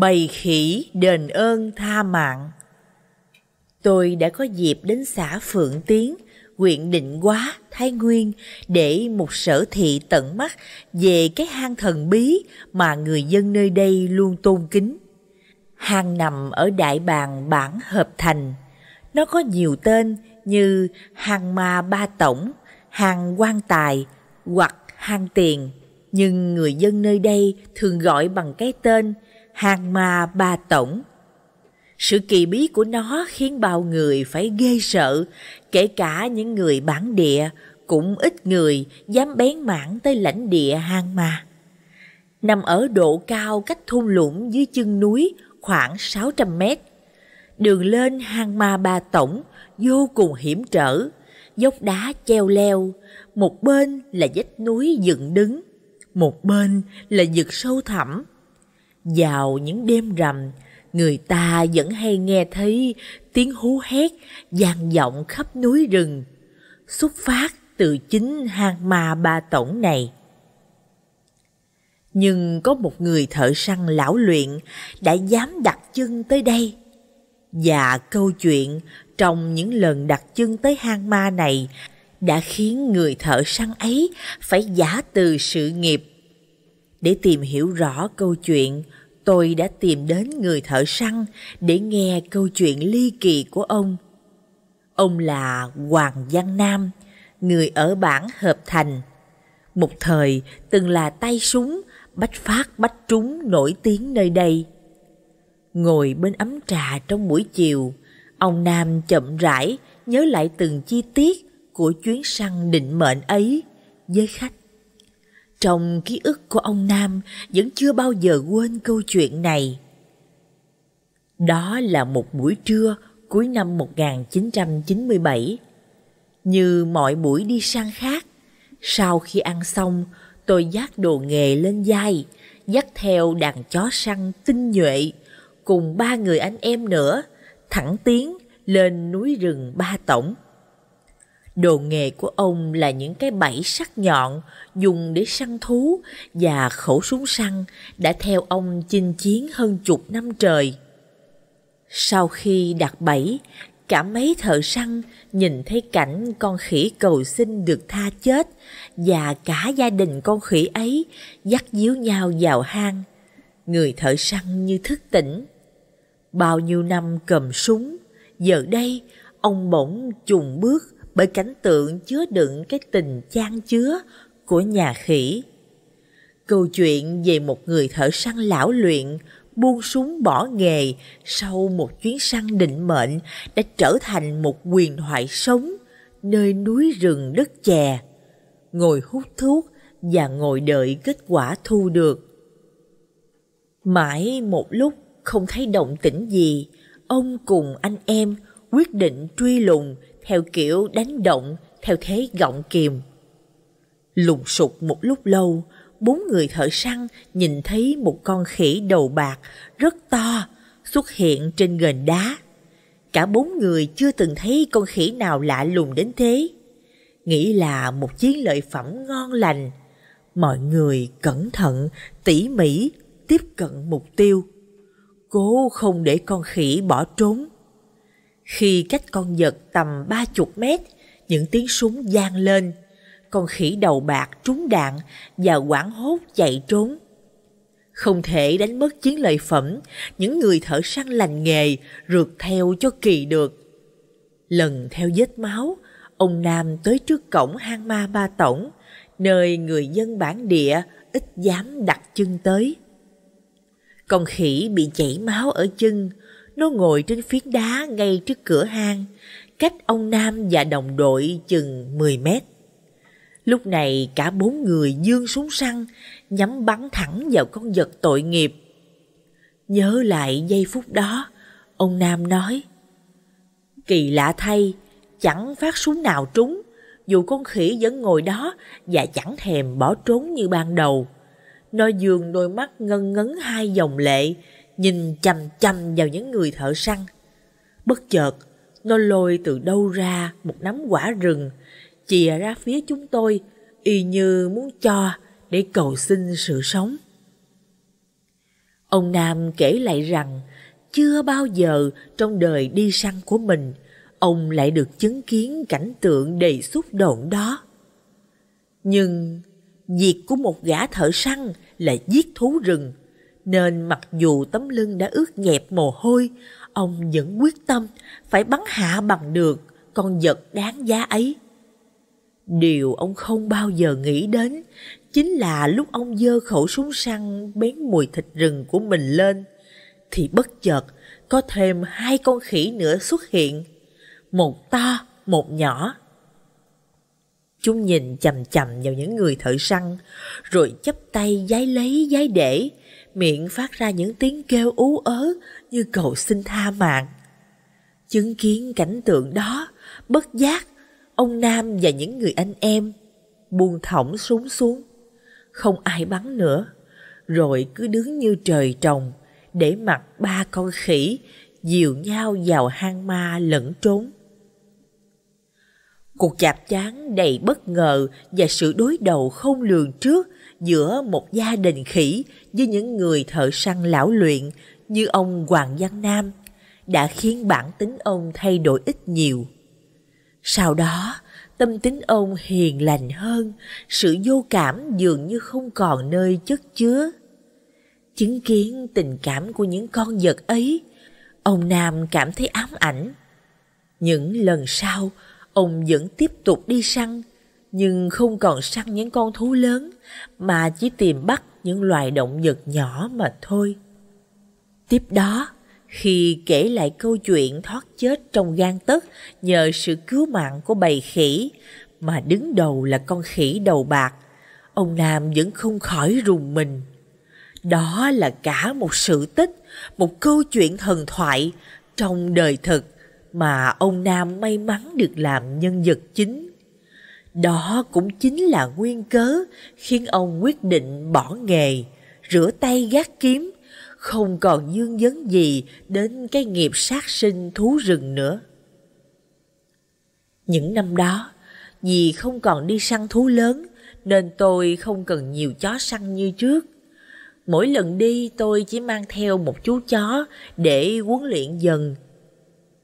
bầy khỉ đền ơn tha mạng. Tôi đã có dịp đến xã Phượng Tiến, huyện Định Quá, Thái Nguyên để một sở thị tận mắt về cái hang thần bí mà người dân nơi đây luôn tôn kính. Hang nằm ở đại bàng bản Hợp Thành. Nó có nhiều tên như hang ma ba tổng, hang quan tài hoặc hang tiền. Nhưng người dân nơi đây thường gọi bằng cái tên hàng mà bà tổng. Sự kỳ bí của nó khiến bao người phải ghê sợ, kể cả những người bản địa, cũng ít người dám bén mảng tới lãnh địa hang ma. Nằm ở độ cao cách thung lũng dưới chân núi khoảng 600 mét. Đường lên hang ma ba tổng vô cùng hiểm trở, dốc đá treo leo, một bên là vách núi dựng đứng, một bên là vực sâu thẳm vào những đêm rằm, người ta vẫn hay nghe thấy tiếng hú hét vang vọng khắp núi rừng, xuất phát từ chính hang ma ba tổng này. Nhưng có một người thợ săn lão luyện đã dám đặt chân tới đây. Và câu chuyện trong những lần đặt chân tới hang ma này đã khiến người thợ săn ấy phải giả từ sự nghiệp. Để tìm hiểu rõ câu chuyện, Tôi đã tìm đến người thợ săn để nghe câu chuyện ly kỳ của ông. Ông là Hoàng Văn Nam, người ở bản Hợp Thành. Một thời từng là tay súng, bách phát bách trúng nổi tiếng nơi đây. Ngồi bên ấm trà trong buổi chiều, ông Nam chậm rãi nhớ lại từng chi tiết của chuyến săn định mệnh ấy với khách trong ký ức của ông Nam vẫn chưa bao giờ quên câu chuyện này. Đó là một buổi trưa cuối năm 1997. Như mọi buổi đi sang khác, sau khi ăn xong, tôi dắt đồ nghề lên vai, dắt theo đàn chó săn tinh nhuệ, cùng ba người anh em nữa, thẳng tiến lên núi rừng Ba Tổng. Đồ nghề của ông là những cái bẫy sắc nhọn dùng để săn thú và khẩu súng săn đã theo ông chinh chiến hơn chục năm trời. Sau khi đặt bẫy, cả mấy thợ săn nhìn thấy cảnh con khỉ cầu xin được tha chết và cả gia đình con khỉ ấy dắt díu nhau vào hang. Người thợ săn như thức tỉnh. Bao nhiêu năm cầm súng, giờ đây ông bỗng chùng bước bởi cảnh tượng chứa đựng cái tình chan chứa của nhà khỉ. Câu chuyện về một người thợ săn lão luyện buông súng bỏ nghề sau một chuyến săn định mệnh đã trở thành một quyền thoại sống nơi núi rừng đất chè, ngồi hút thuốc và ngồi đợi kết quả thu được. Mãi một lúc không thấy động tĩnh gì, ông cùng anh em quyết định truy lùng theo kiểu đánh động, theo thế gọng kìm. Lùng sục một lúc lâu, bốn người thợ săn nhìn thấy một con khỉ đầu bạc rất to xuất hiện trên gền đá. Cả bốn người chưa từng thấy con khỉ nào lạ lùng đến thế. Nghĩ là một chiến lợi phẩm ngon lành. Mọi người cẩn thận, tỉ mỉ tiếp cận mục tiêu. Cố không để con khỉ bỏ trốn. Khi cách con vật tầm ba chục mét, những tiếng súng gian lên. Con khỉ đầu bạc trúng đạn và quảng hốt chạy trốn. Không thể đánh mất chiến lợi phẩm, những người thợ săn lành nghề rượt theo cho kỳ được. Lần theo vết máu, ông Nam tới trước cổng hang ma ba tổng, nơi người dân bản địa ít dám đặt chân tới. Con khỉ bị chảy máu ở chân, nó ngồi trên phiến đá ngay trước cửa hang, cách ông Nam và đồng đội chừng 10 mét. Lúc này cả bốn người dương súng săn, nhắm bắn thẳng vào con vật tội nghiệp. Nhớ lại giây phút đó, ông Nam nói, Kỳ lạ thay, chẳng phát súng nào trúng, dù con khỉ vẫn ngồi đó và chẳng thèm bỏ trốn như ban đầu. Nó dường đôi mắt ngân ngấn hai dòng lệ, nhìn chằm chằm vào những người thợ săn. Bất chợt, nó lôi từ đâu ra một nắm quả rừng, chìa ra phía chúng tôi, y như muốn cho để cầu xin sự sống. Ông Nam kể lại rằng, chưa bao giờ trong đời đi săn của mình, ông lại được chứng kiến cảnh tượng đầy xúc động đó. Nhưng việc của một gã thợ săn là giết thú rừng – nên mặc dù tấm lưng đã ướt nhẹp mồ hôi, ông vẫn quyết tâm phải bắn hạ bằng được con vật đáng giá ấy. Điều ông không bao giờ nghĩ đến chính là lúc ông dơ khẩu súng săn bén mùi thịt rừng của mình lên, thì bất chợt có thêm hai con khỉ nữa xuất hiện, một to, một nhỏ. Chúng nhìn chầm chầm vào những người thợ săn, rồi chấp tay giái lấy giái để, miệng phát ra những tiếng kêu ú ớ như cầu xin tha mạng. Chứng kiến cảnh tượng đó, bất giác, ông Nam và những người anh em buông thõng súng xuống. Không ai bắn nữa, rồi cứ đứng như trời trồng để mặc ba con khỉ dìu nhau vào hang ma lẫn trốn. Cuộc chạp chán đầy bất ngờ và sự đối đầu không lường trước giữa một gia đình khỉ với những người thợ săn lão luyện như ông Hoàng Văn Nam đã khiến bản tính ông thay đổi ít nhiều. Sau đó, tâm tính ông hiền lành hơn, sự vô cảm dường như không còn nơi chất chứa. Chứng kiến tình cảm của những con vật ấy, ông Nam cảm thấy ám ảnh. Những lần sau, Ông vẫn tiếp tục đi săn, nhưng không còn săn những con thú lớn, mà chỉ tìm bắt những loài động vật nhỏ mà thôi. Tiếp đó, khi kể lại câu chuyện thoát chết trong gan tấc nhờ sự cứu mạng của bầy khỉ, mà đứng đầu là con khỉ đầu bạc, ông Nam vẫn không khỏi rùng mình. Đó là cả một sự tích, một câu chuyện thần thoại trong đời thực mà ông Nam may mắn được làm nhân vật chính. Đó cũng chính là nguyên cớ khiến ông quyết định bỏ nghề, rửa tay gác kiếm, không còn dương vấn gì đến cái nghiệp sát sinh thú rừng nữa. Những năm đó, vì không còn đi săn thú lớn nên tôi không cần nhiều chó săn như trước. Mỗi lần đi tôi chỉ mang theo một chú chó để huấn luyện dần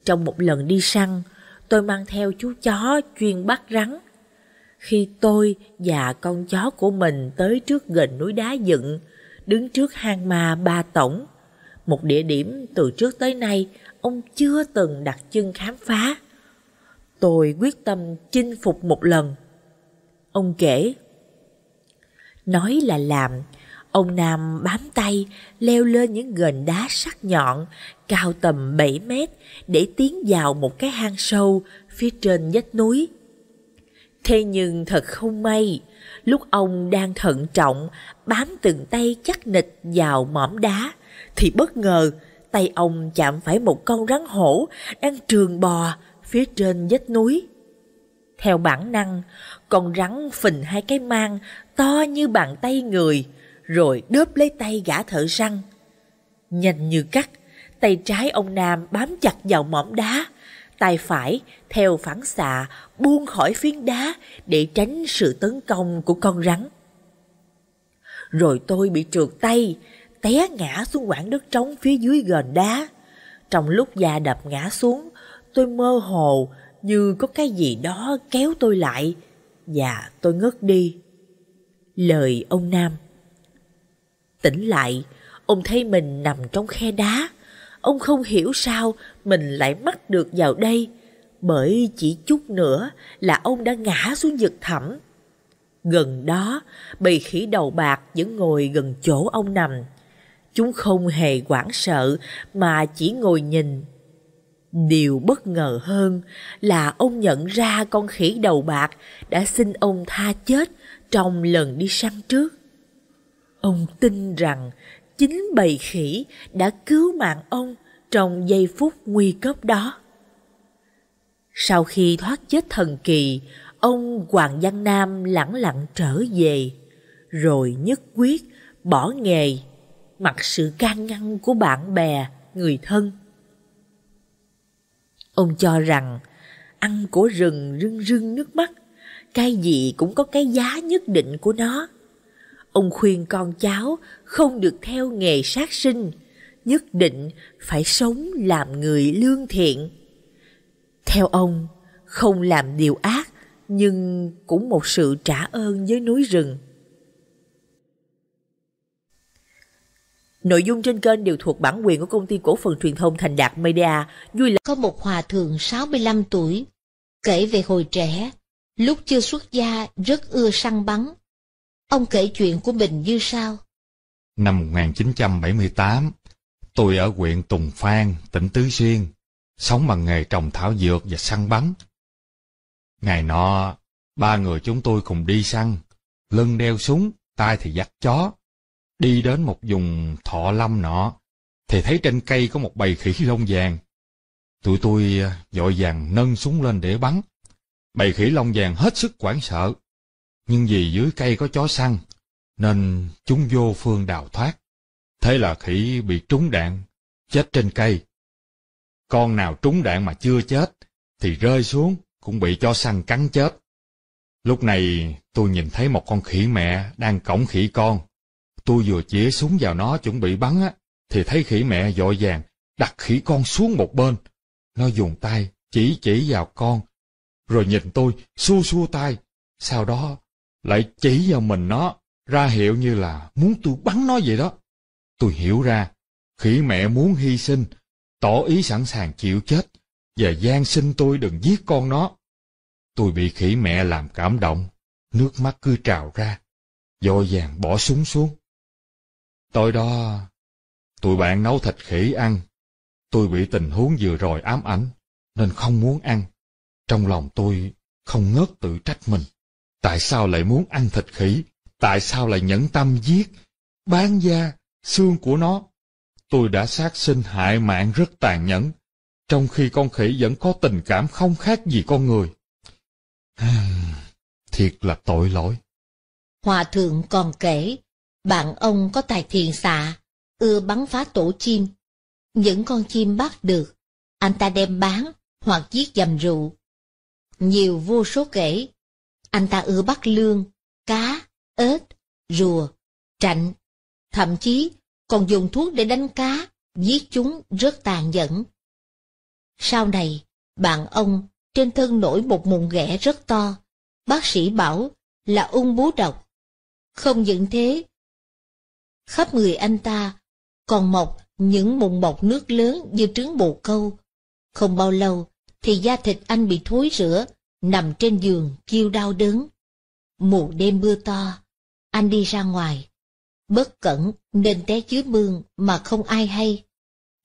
trong một lần đi săn, tôi mang theo chú chó chuyên bắt rắn. Khi tôi và con chó của mình tới trước gần núi đá dựng, đứng trước hang ma ba tổng, một địa điểm từ trước tới nay ông chưa từng đặt chân khám phá. Tôi quyết tâm chinh phục một lần. Ông kể, nói là làm, ông Nam bám tay leo lên những gền đá sắc nhọn cao tầm 7 mét để tiến vào một cái hang sâu phía trên vách núi. Thế nhưng thật không may, lúc ông đang thận trọng bám từng tay chắc nịch vào mỏm đá, thì bất ngờ tay ông chạm phải một con rắn hổ đang trường bò phía trên vách núi. Theo bản năng, con rắn phình hai cái mang to như bàn tay người, rồi đớp lấy tay gã thợ săn. Nhanh như cắt, Tay trái ông Nam bám chặt vào mỏm đá, tay phải theo phản xạ buông khỏi phiến đá để tránh sự tấn công của con rắn. Rồi tôi bị trượt tay, té ngã xuống quảng đất trống phía dưới gền đá. Trong lúc da đập ngã xuống, tôi mơ hồ như có cái gì đó kéo tôi lại và tôi ngất đi. Lời ông Nam Tỉnh lại, ông thấy mình nằm trong khe đá, ông không hiểu sao mình lại mắc được vào đây, bởi chỉ chút nữa là ông đã ngã xuống vực thẳm. Gần đó, bầy khỉ đầu bạc vẫn ngồi gần chỗ ông nằm. Chúng không hề hoảng sợ mà chỉ ngồi nhìn. Điều bất ngờ hơn là ông nhận ra con khỉ đầu bạc đã xin ông tha chết trong lần đi săn trước. Ông tin rằng chính bầy khỉ đã cứu mạng ông trong giây phút nguy cấp đó. Sau khi thoát chết thần kỳ, ông Hoàng Văn Nam lẳng lặng trở về, rồi nhất quyết bỏ nghề, mặc sự can ngăn của bạn bè, người thân. Ông cho rằng ăn của rừng rưng rưng nước mắt, cái gì cũng có cái giá nhất định của nó. Ông khuyên con cháu không được theo nghề sát sinh, nhất định phải sống làm người lương thiện. Theo ông, không làm điều ác nhưng cũng một sự trả ơn với núi rừng. Nội dung trên kênh đều thuộc bản quyền của công ty cổ phần truyền thông Thành Đạt Media. Vui là có một hòa thượng 65 tuổi, kể về hồi trẻ, lúc chưa xuất gia rất ưa săn bắn, Ông kể chuyện của mình như sau. Năm 1978, tôi ở huyện Tùng Phan, tỉnh Tứ Xuyên, sống bằng nghề trồng thảo dược và săn bắn. Ngày nọ, ba người chúng tôi cùng đi săn, lưng đeo súng, tay thì dắt chó. Đi đến một vùng thọ lâm nọ, thì thấy trên cây có một bầy khỉ lông vàng. Tụi tôi dội ờ, vàng nâng súng lên để bắn. Bầy khỉ lông vàng hết sức hoảng sợ, nhưng vì dưới cây có chó săn, nên chúng vô phương đào thoát. Thế là khỉ bị trúng đạn, chết trên cây. Con nào trúng đạn mà chưa chết, thì rơi xuống cũng bị chó săn cắn chết. Lúc này tôi nhìn thấy một con khỉ mẹ đang cõng khỉ con. Tôi vừa chĩa súng vào nó chuẩn bị bắn á, thì thấy khỉ mẹ dội vàng đặt khỉ con xuống một bên. Nó dùng tay chỉ chỉ vào con, rồi nhìn tôi xua xua tay, sau đó lại chỉ vào mình nó, ra hiệu như là muốn tôi bắn nó vậy đó. Tôi hiểu ra, khỉ mẹ muốn hy sinh, tỏ ý sẵn sàng chịu chết, và gian xin tôi đừng giết con nó. Tôi bị khỉ mẹ làm cảm động, nước mắt cứ trào ra, dội vàng bỏ súng xuống. tôi đó, tụi bạn nấu thịt khỉ ăn. Tôi bị tình huống vừa rồi ám ảnh, nên không muốn ăn. Trong lòng tôi không ngớt tự trách mình. Tại sao lại muốn ăn thịt khỉ? Tại sao lại nhẫn tâm giết? Bán da, xương của nó. Tôi đã sát sinh hại mạng rất tàn nhẫn, trong khi con khỉ vẫn có tình cảm không khác gì con người. Thiệt là tội lỗi. Hòa thượng còn kể, bạn ông có tài thiền xạ, ưa bắn phá tổ chim. Những con chim bắt được, anh ta đem bán hoặc giết dầm rượu. Nhiều vô số kể, anh ta ưa bắt lương, cá, ếch, rùa, trạnh. Thậm chí còn dùng thuốc để đánh cá, giết chúng rất tàn nhẫn. Sau này, bạn ông trên thân nổi một mụn ghẻ rất to. Bác sĩ bảo là ung bú độc. Không những thế, khắp người anh ta còn mọc những mụn bọc nước lớn như trứng bồ câu. Không bao lâu thì da thịt anh bị thối rửa nằm trên giường kêu đau đớn. Mù đêm mưa to, anh đi ra ngoài. Bất cẩn nên té dưới mương mà không ai hay.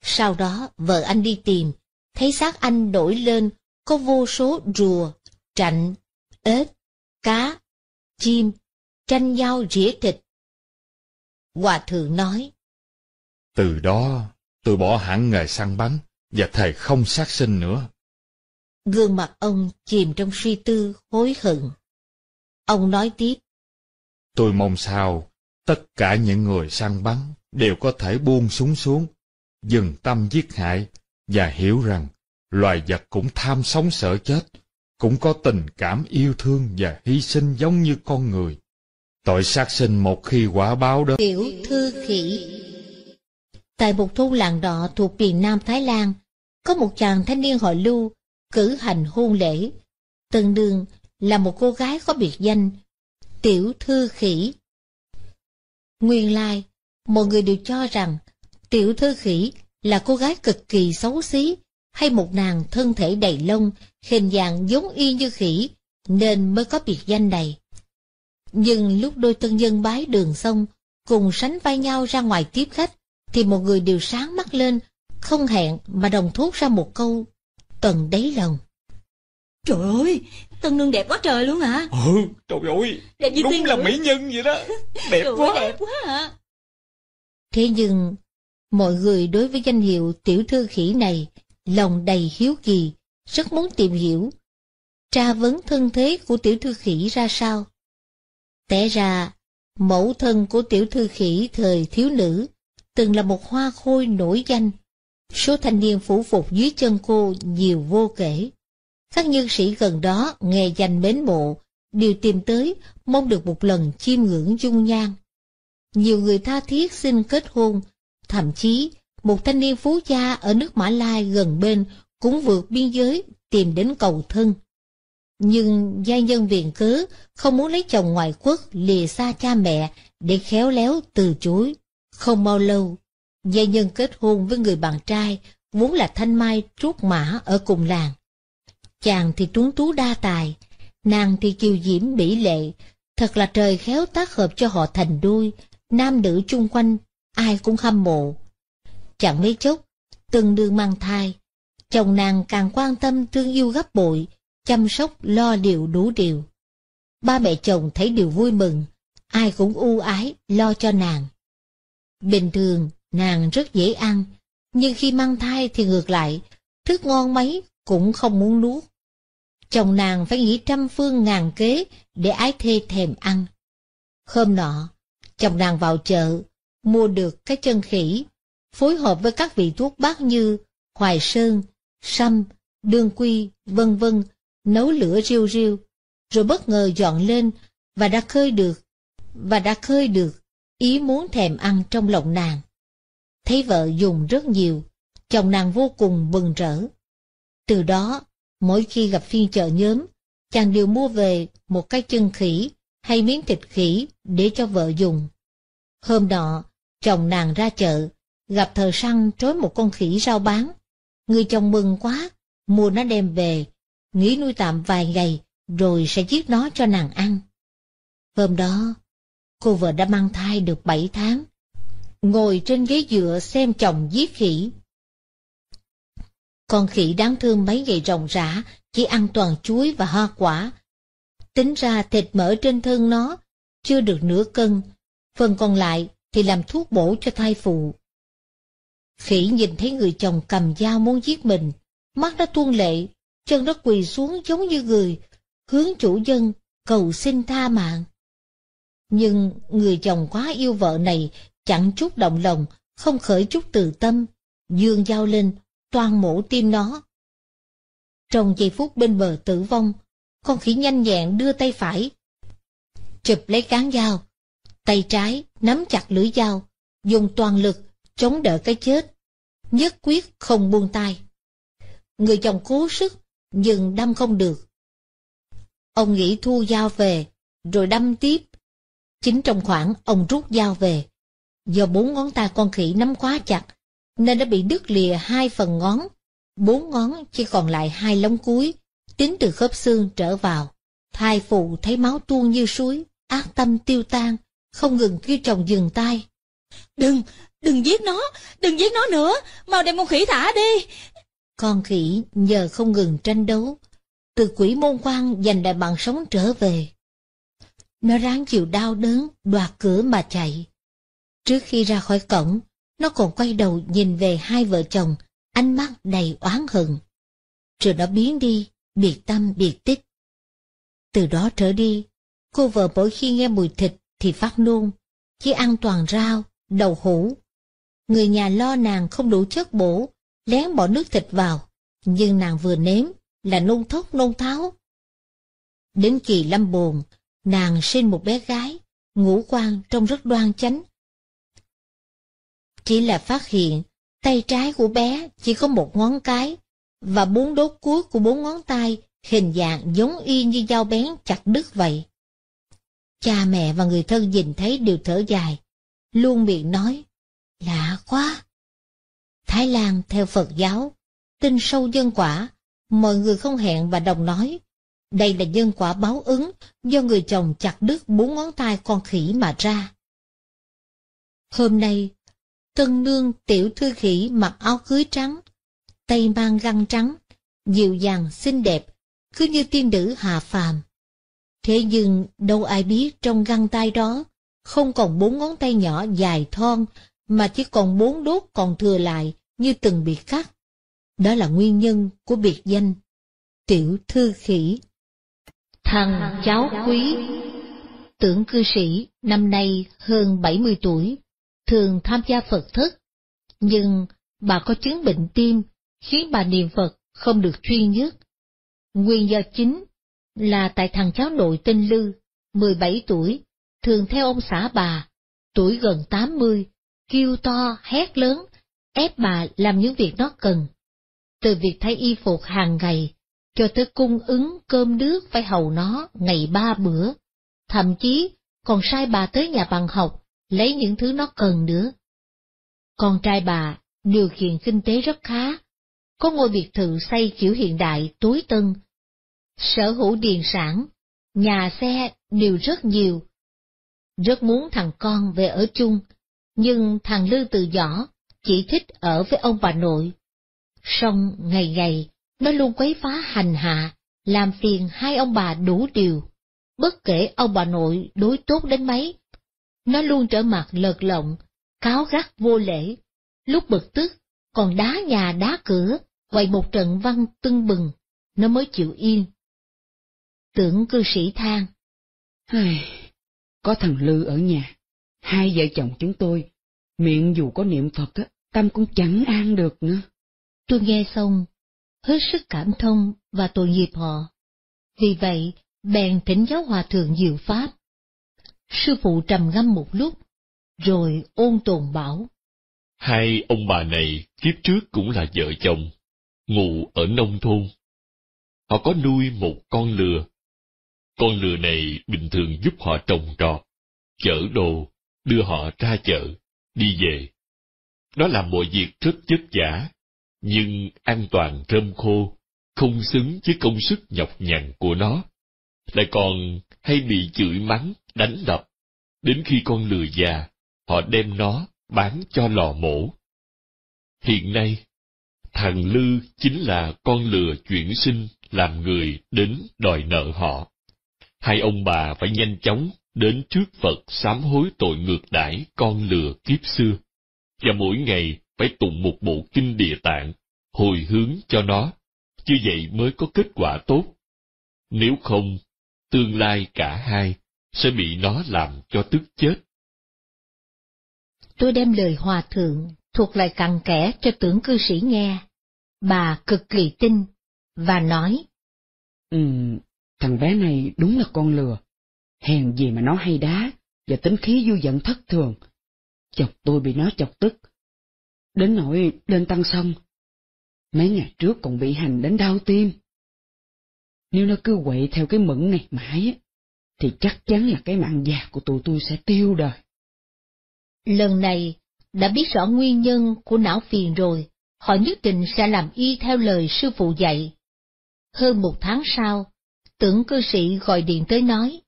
Sau đó vợ anh đi tìm, thấy xác anh nổi lên có vô số rùa, trạnh, ếch, cá, chim, tranh nhau rỉa thịt. Hòa thượng nói, Từ đó tôi bỏ hẳn nghề săn bắn và thầy không sát sinh nữa. Gương mặt ông chìm trong suy tư, hối hận. Ông nói tiếp. Tôi mong sao tất cả những người săn bắn đều có thể buông súng xuống, dừng tâm giết hại và hiểu rằng loài vật cũng tham sống sợ chết, cũng có tình cảm yêu thương và hy sinh giống như con người. Tội sát sinh một khi quả báo đó. Tiểu thư khỉ Tại một thôn làng đỏ thuộc miền Nam Thái Lan, có một chàng thanh niên họ Lưu cử hành hôn lễ. Tân Nương là một cô gái có biệt danh Tiểu Thư Khỉ. Nguyên lai, mọi người đều cho rằng Tiểu Thư Khỉ là cô gái cực kỳ xấu xí hay một nàng thân thể đầy lông, hình dạng giống y như khỉ, nên mới có biệt danh này. Nhưng lúc đôi tân nhân bái đường xong, cùng sánh vai nhau ra ngoài tiếp khách, thì mọi người đều sáng mắt lên, không hẹn mà đồng thốt ra một câu tần đáy lòng Trời ơi, Tân Nương đẹp quá trời luôn hả? Ừ, trời ơi, đẹp như đúng là mỹ nhân vậy đó. Đẹp trời quá. Đẹp quá hả? Thế nhưng, mọi người đối với danh hiệu tiểu thư khỉ này, lòng đầy hiếu kỳ, rất muốn tìm hiểu. Tra vấn thân thế của tiểu thư khỉ ra sao? Té ra, mẫu thân của tiểu thư khỉ thời thiếu nữ, từng là một hoa khôi nổi danh Số thanh niên phủ phục dưới chân cô nhiều vô kể. Các nhân sĩ gần đó nghe danh mến mộ, đều tìm tới, mong được một lần chiêm ngưỡng dung nhan. Nhiều người tha thiết xin kết hôn, thậm chí một thanh niên phú gia ở nước Mã Lai gần bên cũng vượt biên giới tìm đến cầu thân. Nhưng gia nhân viện cớ không muốn lấy chồng ngoại quốc lìa xa cha mẹ để khéo léo từ chối. Không bao lâu, Gia nhân kết hôn với người bạn trai, vốn là thanh mai trúc mã ở cùng làng. Chàng thì tuấn tú đa tài, nàng thì kiều diễm mỹ lệ, thật là trời khéo tác hợp cho họ thành đôi nam nữ chung quanh, ai cũng hâm mộ. Chẳng mấy chốc, từng đương mang thai, chồng nàng càng quan tâm thương yêu gấp bội, chăm sóc lo điều đủ điều. Ba mẹ chồng thấy điều vui mừng, ai cũng ưu ái lo cho nàng. Bình thường, Nàng rất dễ ăn, nhưng khi mang thai thì ngược lại, thức ngon mấy cũng không muốn nuốt. Chồng nàng phải nghĩ trăm phương ngàn kế để ái thê thèm ăn. Hôm nọ, chồng nàng vào chợ, mua được cái chân khỉ, phối hợp với các vị thuốc bắc như hoài sơn, sâm, đương quy, vân vân, nấu lửa riêu riêu, rồi bất ngờ dọn lên và đã khơi được, và đã khơi được ý muốn thèm ăn trong lòng nàng thấy vợ dùng rất nhiều, chồng nàng vô cùng bừng rỡ. Từ đó, mỗi khi gặp phiên chợ nhóm, chàng đều mua về một cái chân khỉ hay miếng thịt khỉ để cho vợ dùng. Hôm nọ, chồng nàng ra chợ, gặp thợ săn trói một con khỉ rau bán. Người chồng mừng quá, mua nó đem về, nghỉ nuôi tạm vài ngày rồi sẽ giết nó cho nàng ăn. Hôm đó, cô vợ đã mang thai được bảy tháng, ngồi trên ghế dựa xem chồng giết khỉ. Con khỉ đáng thương mấy ngày rồng rã, chỉ ăn toàn chuối và hoa quả. Tính ra thịt mỡ trên thân nó chưa được nửa cân, phần còn lại thì làm thuốc bổ cho thai phụ. Khỉ nhìn thấy người chồng cầm dao muốn giết mình, mắt nó tuôn lệ, chân nó quỳ xuống giống như người, hướng chủ dân cầu xin tha mạng. Nhưng người chồng quá yêu vợ này chẳng chút động lòng, không khởi chút từ tâm, dương dao lên, toàn mổ tim nó. Trong giây phút bên bờ tử vong, con khỉ nhanh nhẹn đưa tay phải, chụp lấy cán dao, tay trái nắm chặt lưỡi dao, dùng toàn lực chống đỡ cái chết, nhất quyết không buông tay. Người chồng cố sức, nhưng đâm không được. Ông nghĩ thu dao về, rồi đâm tiếp. Chính trong khoảng ông rút dao về, do bốn ngón tay con khỉ nắm quá chặt, nên đã bị đứt lìa hai phần ngón, bốn ngón chỉ còn lại hai lóng cuối, tính từ khớp xương trở vào. Thai phụ thấy máu tuôn như suối, ác tâm tiêu tan, không ngừng kêu chồng dừng tay. Đừng, đừng giết nó, đừng giết nó nữa, mau đem con khỉ thả đi. Con khỉ nhờ không ngừng tranh đấu, từ quỷ môn quan giành lại mạng sống trở về. Nó ráng chịu đau đớn, đoạt cửa mà chạy. Trước khi ra khỏi cổng, nó còn quay đầu nhìn về hai vợ chồng, ánh mắt đầy oán hận. Rồi nó biến đi, biệt tâm biệt tích. Từ đó trở đi, cô vợ mỗi khi nghe mùi thịt thì phát nôn, chỉ ăn toàn rau, đầu hũ. Người nhà lo nàng không đủ chất bổ, lén bỏ nước thịt vào, nhưng nàng vừa nếm là nôn thốc nôn tháo. Đến kỳ lâm bồn, nàng sinh một bé gái, ngũ quan trông rất đoan chánh, chỉ là phát hiện, tay trái của bé chỉ có một ngón cái, và bốn đốt cuối của bốn ngón tay hình dạng giống y như dao bén chặt đứt vậy. Cha mẹ và người thân nhìn thấy đều thở dài, luôn miệng nói, lạ quá. Thái Lan theo Phật giáo, tin sâu nhân quả, mọi người không hẹn và đồng nói, đây là nhân quả báo ứng do người chồng chặt đứt bốn ngón tay con khỉ mà ra. Hôm nay, tân nương tiểu thư khỉ mặc áo cưới trắng, tay mang găng trắng, dịu dàng xinh đẹp, cứ như tiên nữ hạ phàm. Thế nhưng đâu ai biết trong găng tay đó không còn bốn ngón tay nhỏ dài thon mà chỉ còn bốn đốt còn thừa lại như từng bị cắt. Đó là nguyên nhân của biệt danh Tiểu Thư Khỉ. Thằng cháu quý Tưởng cư sĩ, năm nay hơn 70 tuổi, thường tham gia Phật thức, nhưng bà có chứng bệnh tim khiến bà niệm Phật không được chuyên nhất. Nguyên do chính là tại thằng cháu nội tên Lư, 17 tuổi, thường theo ông xã bà, tuổi gần 80, kêu to, hét lớn, ép bà làm những việc nó cần. Từ việc thay y phục hàng ngày, cho tới cung ứng cơm nước phải hầu nó ngày ba bữa, thậm chí còn sai bà tới nhà bằng học lấy những thứ nó cần nữa. Con trai bà điều kiện kinh tế rất khá, có ngôi biệt thự xây kiểu hiện đại tối tân, sở hữu điền sản, nhà xe đều rất nhiều. Rất muốn thằng con về ở chung, nhưng thằng Lư từ nhỏ chỉ thích ở với ông bà nội. Song ngày ngày, nó luôn quấy phá hành hạ, làm phiền hai ông bà đủ điều. Bất kể ông bà nội đối tốt đến mấy, nó luôn trở mặt lợt lộng, cáo gắt vô lễ, lúc bực tức, còn đá nhà đá cửa, quậy một trận văn tưng bừng, nó mới chịu yên. Tưởng cư sĩ than. có thằng Lư ở nhà, hai vợ chồng chúng tôi, miệng dù có niệm Phật, á, tâm cũng chẳng an được nữa. Tôi nghe xong, hết sức cảm thông và tội nghiệp họ. Vì vậy, bèn thỉnh giáo hòa thượng diệu pháp Sư phụ trầm ngâm một lúc, rồi ôn tồn bảo. Hai ông bà này kiếp trước cũng là vợ chồng, ngủ ở nông thôn. Họ có nuôi một con lừa. Con lừa này bình thường giúp họ trồng trọt, chở đồ, đưa họ ra chợ, đi về. Nó làm mọi việc rất chất giả, nhưng an toàn thơm khô, không xứng với công sức nhọc nhằn của nó. Lại còn hay bị chửi mắng đánh đập. Đến khi con lừa già, họ đem nó bán cho lò mổ. Hiện nay, thằng Lư chính là con lừa chuyển sinh làm người đến đòi nợ họ. Hai ông bà phải nhanh chóng đến trước Phật sám hối tội ngược đãi con lừa kiếp xưa, và mỗi ngày phải tụng một bộ kinh địa tạng, hồi hướng cho nó, như vậy mới có kết quả tốt. Nếu không, tương lai cả hai sẽ bị nó làm cho tức chết. Tôi đem lời hòa thượng thuộc lại cặn kẽ cho tưởng cư sĩ nghe. Bà cực kỳ tin và nói. Ừ, thằng bé này đúng là con lừa. Hèn gì mà nó hay đá và tính khí du dẫn thất thường. Chọc tôi bị nó chọc tức. Đến nỗi lên tăng xong. Mấy ngày trước còn bị hành đến đau tim. Nếu nó cứ quậy theo cái mẫn này mãi, thì chắc chắn là cái mạng già của tụi tôi sẽ tiêu đời. Lần này, đã biết rõ nguyên nhân của não phiền rồi, họ nhất định sẽ làm y theo lời sư phụ dạy. Hơn một tháng sau, tưởng cư sĩ gọi điện tới nói.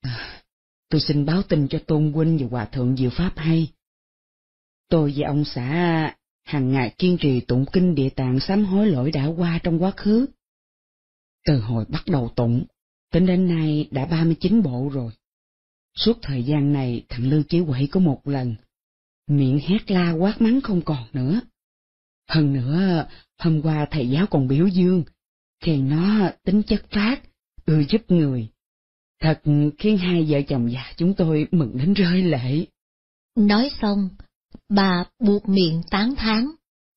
À, tôi xin báo tin cho Tôn Huynh và Hòa Thượng Diệu Pháp hay. Tôi và ông xã hàng ngày kiên trì tụng kinh địa tạng sám hối lỗi đã qua trong quá khứ. Từ hồi bắt đầu tụng, Tính đến nay đã 39 bộ rồi. Suốt thời gian này thằng Lư chỉ quậy có một lần, miệng hét la quát mắng không còn nữa. Hơn nữa, hôm qua thầy giáo còn biểu dương, khen nó tính chất phát, ưa giúp người. Thật khiến hai vợ chồng già chúng tôi mừng đến rơi lệ. Nói xong, bà buộc miệng tán thán.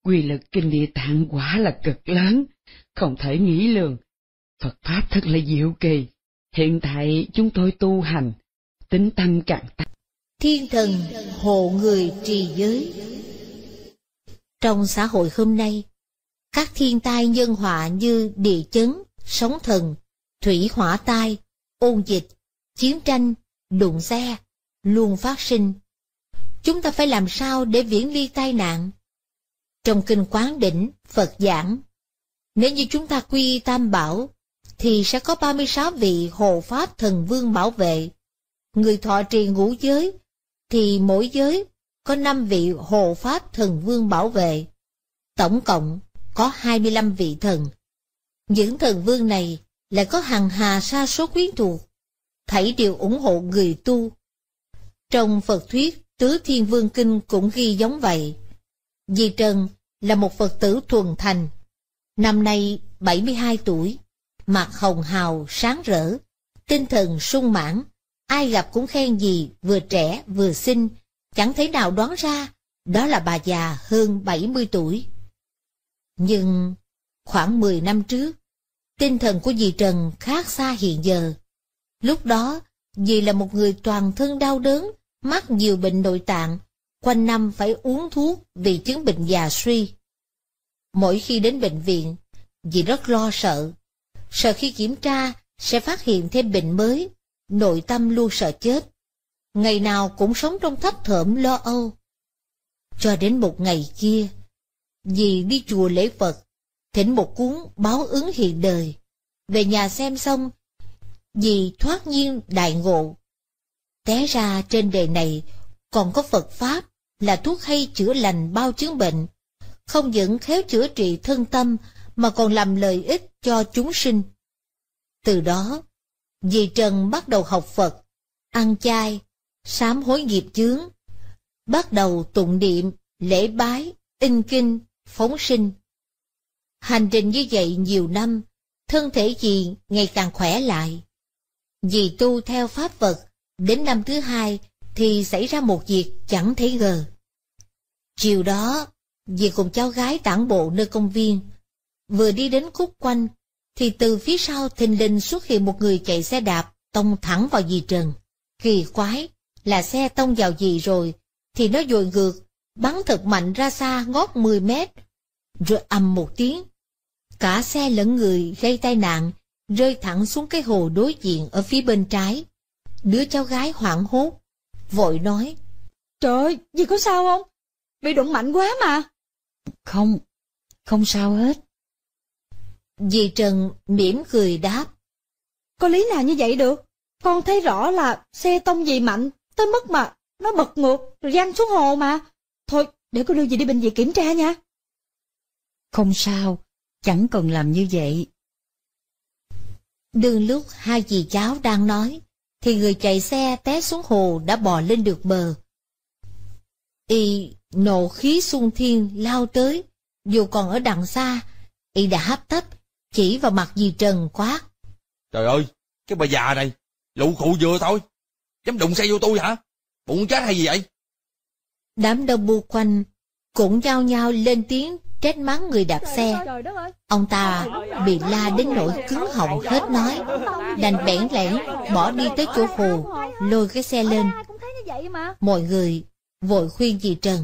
Quy lực kinh địa tạng quả là cực lớn, không thể nghĩ lường, Phật Pháp thật là diệu kỳ. Hiện tại chúng tôi tu hành, tính tâm càng tăng. Thiên thần hộ người trì giới Trong xã hội hôm nay, các thiên tai nhân họa như địa chấn, sóng thần, thủy hỏa tai, ôn dịch, chiến tranh, đụng xe, luôn phát sinh. Chúng ta phải làm sao để viễn ly tai nạn? Trong kinh quán đỉnh, Phật giảng, nếu như chúng ta quy tam bảo, thì sẽ có 36 vị hộ pháp thần vương bảo vệ. Người thọ trì ngũ giới thì mỗi giới có 5 vị hộ pháp thần vương bảo vệ. Tổng cộng có 25 vị thần. Những thần vương này lại có hàng hà sa số quyến thuộc, thảy đều ủng hộ người tu. Trong Phật thuyết Tứ Thiên Vương Kinh cũng ghi giống vậy. Di Trần là một Phật tử thuần thành, năm nay 72 tuổi mặt hồng hào sáng rỡ, tinh thần sung mãn, ai gặp cũng khen gì vừa trẻ vừa xinh, chẳng thấy nào đoán ra đó là bà già hơn 70 tuổi. Nhưng khoảng 10 năm trước, tinh thần của dì Trần khác xa hiện giờ. Lúc đó, dì là một người toàn thân đau đớn, mắc nhiều bệnh nội tạng, quanh năm phải uống thuốc vì chứng bệnh già suy. Mỗi khi đến bệnh viện, dì rất lo sợ, sợ khi kiểm tra sẽ phát hiện thêm bệnh mới, nội tâm luôn sợ chết. Ngày nào cũng sống trong thấp thởm lo âu. Cho đến một ngày kia, vì đi chùa lễ Phật, thỉnh một cuốn báo ứng hiện đời, về nhà xem xong, vì thoát nhiên đại ngộ. Té ra trên đời này còn có Phật Pháp là thuốc hay chữa lành bao chứng bệnh, không những khéo chữa trị thân tâm mà còn làm lợi ích cho chúng sinh. Từ đó, dì Trần bắt đầu học Phật, ăn chay, sám hối nghiệp chướng, bắt đầu tụng niệm, lễ bái, in kinh, phóng sinh. Hành trình như vậy nhiều năm, thân thể dì ngày càng khỏe lại. Dì tu theo pháp Phật, đến năm thứ hai thì xảy ra một việc chẳng thấy ngờ. Chiều đó, dì cùng cháu gái tản bộ nơi công viên, Vừa đi đến khúc quanh, thì từ phía sau thình lình xuất hiện một người chạy xe đạp, tông thẳng vào dì Trần. Kỳ quái, là xe tông vào dì rồi, thì nó dội ngược, bắn thật mạnh ra xa ngót 10 mét, rồi ầm một tiếng. Cả xe lẫn người gây tai nạn, rơi thẳng xuống cái hồ đối diện ở phía bên trái. Đứa cháu gái hoảng hốt, vội nói, Trời ơi, dì có sao không? Bị đụng mạnh quá mà. Không, không sao hết. Dì Trần mỉm cười đáp. Có lý nào như vậy được? Con thấy rõ là xe tông gì mạnh, tới mức mà nó bật ngược rồi răng xuống hồ mà. Thôi, để cô đưa dì đi bệnh viện kiểm tra nha. Không sao, chẳng cần làm như vậy. đương lúc hai dì cháu đang nói, thì người chạy xe té xuống hồ đã bò lên được bờ. Y nộ khí xung thiên lao tới, dù còn ở đằng xa, y đã hấp tấp chỉ vào mặt dì Trần quát. Trời ơi, cái bà già này, lụ cụ vừa thôi, dám đụng xe vô tôi hả? Bụng chết hay gì vậy? Đám đông bu quanh, cũng nhao nhao lên tiếng trách mắng người đạp xe. Ông ta bị la đến nỗi cứng họng hết nói, đành bẽn lẽn bỏ đi tới chỗ hồ, lôi cái xe lên. Mọi người vội khuyên dì Trần.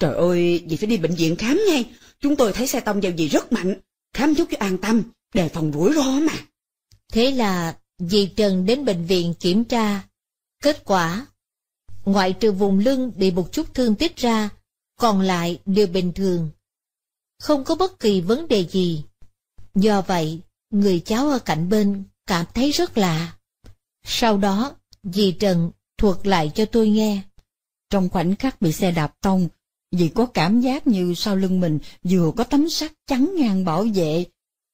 Trời ơi, dì phải đi bệnh viện khám ngay, chúng tôi thấy xe tông vào dì rất mạnh khám giúp cho an tâm, đề phòng rủi ro mà. Thế là dì Trần đến bệnh viện kiểm tra. Kết quả, ngoại trừ vùng lưng bị một chút thương tích ra, còn lại đều bình thường. Không có bất kỳ vấn đề gì. Do vậy, người cháu ở cạnh bên cảm thấy rất lạ. Sau đó, dì Trần thuật lại cho tôi nghe. Trong khoảnh khắc bị xe đạp tông, vì có cảm giác như sau lưng mình vừa có tấm sắt chắn ngang bảo vệ,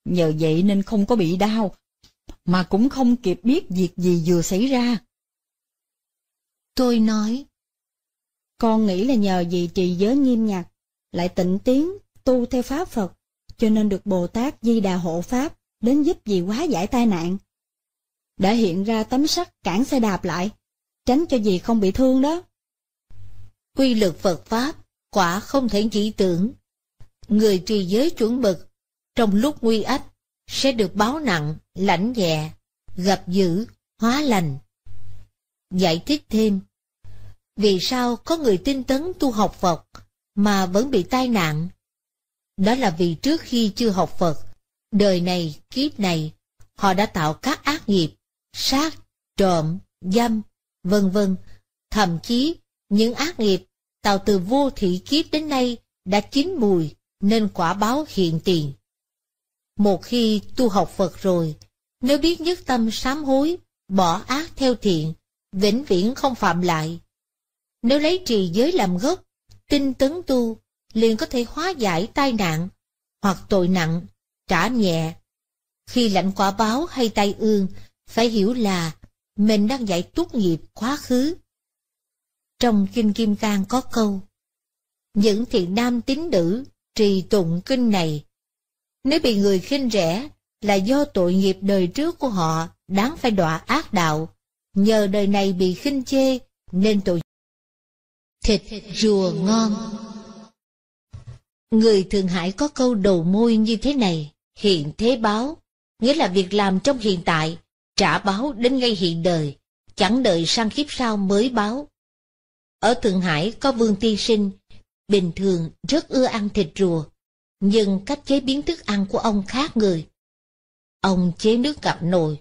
nhờ vậy nên không có bị đau, mà cũng không kịp biết việc gì vừa xảy ra. Tôi nói, con nghĩ là nhờ vì trì giới nghiêm nhặt, lại tịnh tiến, tu theo Pháp Phật, cho nên được Bồ Tát Di Đà Hộ Pháp đến giúp dì hóa giải tai nạn. Đã hiện ra tấm sắt cản xe đạp lại, tránh cho gì không bị thương đó. Quy lực Phật Pháp quả không thể dĩ tưởng. Người trì giới chuẩn mực, trong lúc nguy ách, sẽ được báo nặng, lãnh nhẹ, gặp dữ, hóa lành. Giải thích thêm, vì sao có người tinh tấn tu học Phật mà vẫn bị tai nạn? Đó là vì trước khi chưa học Phật, đời này, kiếp này, họ đã tạo các ác nghiệp, sát, trộm, dâm, vân vân, thậm chí những ác nghiệp tàu từ vô thị kiếp đến nay đã chín mùi nên quả báo hiện tiền. Một khi tu học Phật rồi, nếu biết nhất tâm sám hối, bỏ ác theo thiện, vĩnh viễn không phạm lại. Nếu lấy trì giới làm gốc, tinh tấn tu, liền có thể hóa giải tai nạn, hoặc tội nặng, trả nhẹ. Khi lãnh quả báo hay tai ương, phải hiểu là mình đang giải tốt nghiệp quá khứ, trong Kinh Kim Cang có câu, Những thiện nam tín nữ trì tụng kinh này, nếu bị người khinh rẻ là do tội nghiệp đời trước của họ đáng phải đọa ác đạo, nhờ đời này bị khinh chê nên tội thịt rùa ngon. Người Thượng Hải có câu đầu môi như thế này, hiện thế báo, nghĩa là việc làm trong hiện tại, trả báo đến ngay hiện đời, chẳng đợi sang kiếp sau mới báo. Ở Thượng Hải có Vương Tiên Sinh, bình thường rất ưa ăn thịt rùa, nhưng cách chế biến thức ăn của ông khác người. Ông chế nước gặp nồi,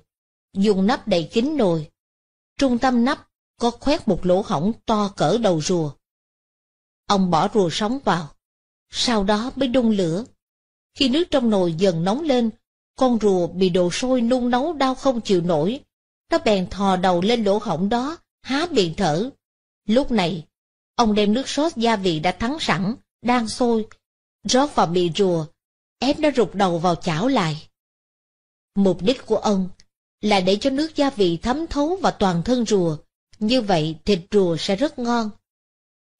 dùng nắp đầy kín nồi. Trung tâm nắp có khoét một lỗ hổng to cỡ đầu rùa. Ông bỏ rùa sống vào, sau đó mới đun lửa. Khi nước trong nồi dần nóng lên, con rùa bị đồ sôi nung nấu đau không chịu nổi. Nó bèn thò đầu lên lỗ hổng đó, há miệng thở, Lúc này, ông đem nước sốt gia vị đã thắng sẵn, đang sôi, rót vào bị rùa, ép nó rụt đầu vào chảo lại. Mục đích của ông là để cho nước gia vị thấm thấu vào toàn thân rùa, như vậy thịt rùa sẽ rất ngon.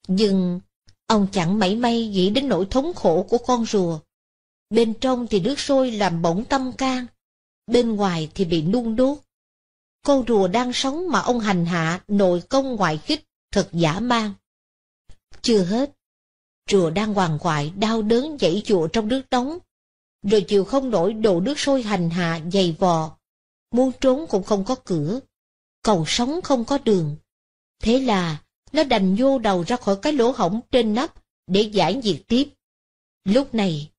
Nhưng ông chẳng mảy may nghĩ đến nỗi thống khổ của con rùa. Bên trong thì nước sôi làm bỏng tâm can, bên ngoài thì bị nung đốt. Con rùa đang sống mà ông hành hạ nội công ngoại khích, thật giả man. Chưa hết, chùa đang hoàng hoại đau đớn dãy chùa trong nước nóng, rồi chịu không nổi đổ nước sôi hành hạ dày vò, muốn trốn cũng không có cửa, cầu sống không có đường. Thế là nó đành vô đầu ra khỏi cái lỗ hổng trên nắp để giải nhiệt tiếp. Lúc này,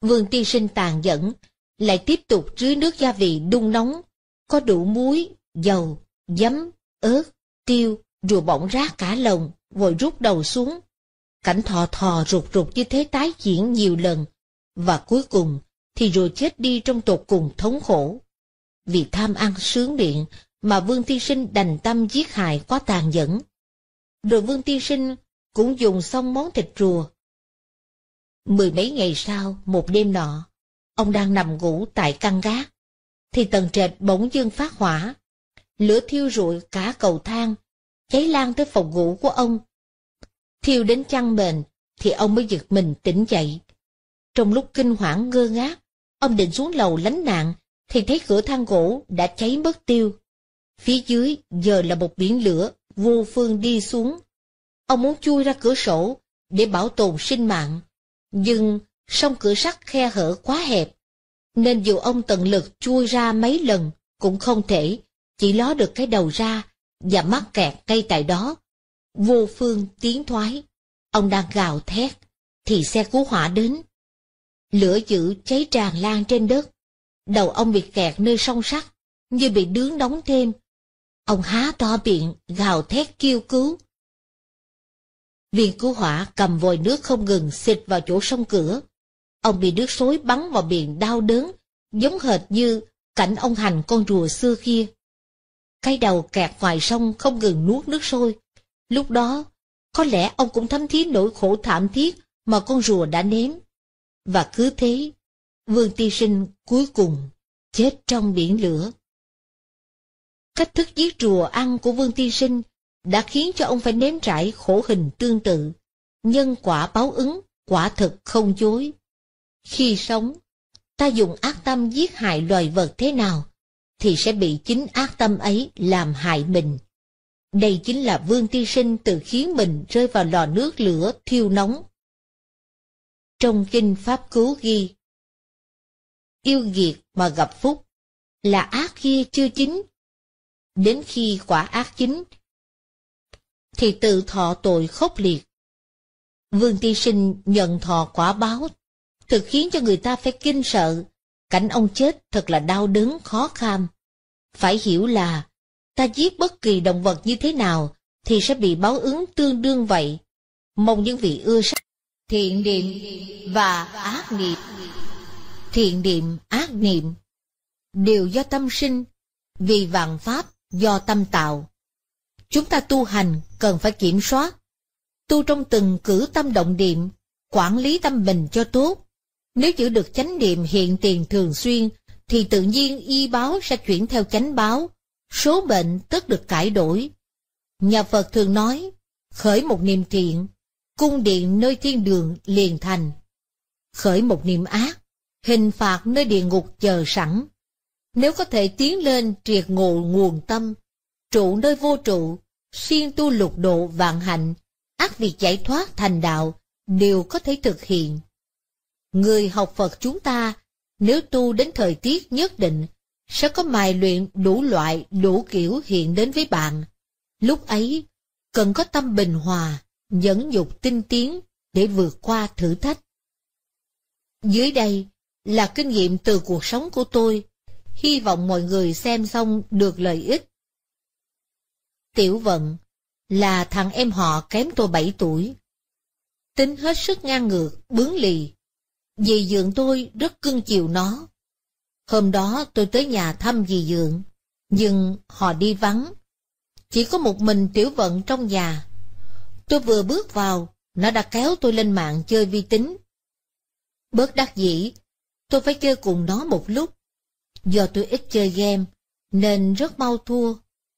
Vương Tiên Sinh tàn dẫn, lại tiếp tục rưới nước gia vị đun nóng, có đủ muối, dầu, giấm, ớt, tiêu, rùa bỗng rác cả lồng, vội rút đầu xuống. Cảnh thò thò rụt rụt như thế tái diễn nhiều lần, và cuối cùng thì rùa chết đi trong tột cùng thống khổ. Vì tham ăn sướng miệng mà Vương Tiên Sinh đành tâm giết hại quá tàn nhẫn. Rồi Vương Tiên Sinh cũng dùng xong món thịt rùa. Mười mấy ngày sau, một đêm nọ, ông đang nằm ngủ tại căn gác, thì tầng trệt bỗng dưng phát hỏa. Lửa thiêu rụi cả cầu thang, cháy lan tới phòng ngủ của ông. Thiêu đến chăn mền, thì ông mới giật mình tỉnh dậy. Trong lúc kinh hoảng ngơ ngác, ông định xuống lầu lánh nạn, thì thấy cửa thang gỗ đã cháy mất tiêu. Phía dưới giờ là một biển lửa, vô phương đi xuống. Ông muốn chui ra cửa sổ để bảo tồn sinh mạng, nhưng song cửa sắt khe hở quá hẹp, nên dù ông tận lực chui ra mấy lần cũng không thể, chỉ ló được cái đầu ra và mắc kẹt cây tại đó. Vô phương tiến thoái, ông đang gào thét, thì xe cứu hỏa đến. Lửa dữ cháy tràn lan trên đất, đầu ông bị kẹt nơi song sắt, như bị đướng đóng thêm. Ông há to miệng, gào thét kêu cứu. Viên cứu hỏa cầm vòi nước không ngừng xịt vào chỗ sông cửa. Ông bị nước xối bắn vào miệng đau đớn, giống hệt như cảnh ông hành con rùa xưa kia. Cái đầu kẹt ngoài sông không ngừng nuốt nước sôi. Lúc đó, có lẽ ông cũng thấm thí nỗi khổ thảm thiết mà con rùa đã nếm. Và cứ thế, Vương Ti Sinh cuối cùng chết trong biển lửa. Cách thức giết rùa ăn của Vương Ti Sinh đã khiến cho ông phải nếm trải khổ hình tương tự. Nhân quả báo ứng, quả thực không chối. Khi sống, ta dùng ác tâm giết hại loài vật thế nào, thì sẽ bị chính ác tâm ấy làm hại mình. Đây chính là vương ti sinh tự khiến mình rơi vào lò nước lửa thiêu nóng. Trong kinh Pháp Cứu ghi Yêu nghiệt mà gặp phúc, là ác kia chưa chính. Đến khi quả ác chính, thì tự thọ tội khốc liệt. Vương Ti Sinh nhận thọ quả báo, thực khiến cho người ta phải kinh sợ, Cảnh ông chết thật là đau đớn khó kham. Phải hiểu là, ta giết bất kỳ động vật như thế nào thì sẽ bị báo ứng tương đương vậy. Mong những vị ưa sách thiện niệm và ác niệm. Thiện niệm, ác niệm đều do tâm sinh, vì vạn pháp do tâm tạo. Chúng ta tu hành cần phải kiểm soát, tu trong từng cử tâm động niệm, quản lý tâm mình cho tốt, nếu giữ được chánh niệm hiện tiền thường xuyên, thì tự nhiên y báo sẽ chuyển theo chánh báo, số bệnh tất được cải đổi. Nhà Phật thường nói, khởi một niềm thiện, cung điện nơi thiên đường liền thành. Khởi một niềm ác, hình phạt nơi địa ngục chờ sẵn. Nếu có thể tiến lên triệt ngộ nguồn tâm, trụ nơi vô trụ, siêng tu lục độ vạn hạnh, ác việc giải thoát thành đạo, đều có thể thực hiện. Người học Phật chúng ta, nếu tu đến thời tiết nhất định, sẽ có mài luyện đủ loại, đủ kiểu hiện đến với bạn. Lúc ấy, cần có tâm bình hòa, nhẫn dục tinh tiến để vượt qua thử thách. Dưới đây là kinh nghiệm từ cuộc sống của tôi, hy vọng mọi người xem xong được lợi ích. Tiểu Vận là thằng em họ kém tôi 7 tuổi. Tính hết sức ngang ngược, bướng lì, Dì dượng tôi rất cưng chiều nó. Hôm đó tôi tới nhà thăm dì dượng, nhưng họ đi vắng. Chỉ có một mình tiểu vận trong nhà. Tôi vừa bước vào, nó đã kéo tôi lên mạng chơi vi tính. Bớt đắc dĩ, tôi phải chơi cùng nó một lúc. Do tôi ít chơi game, nên rất mau thua,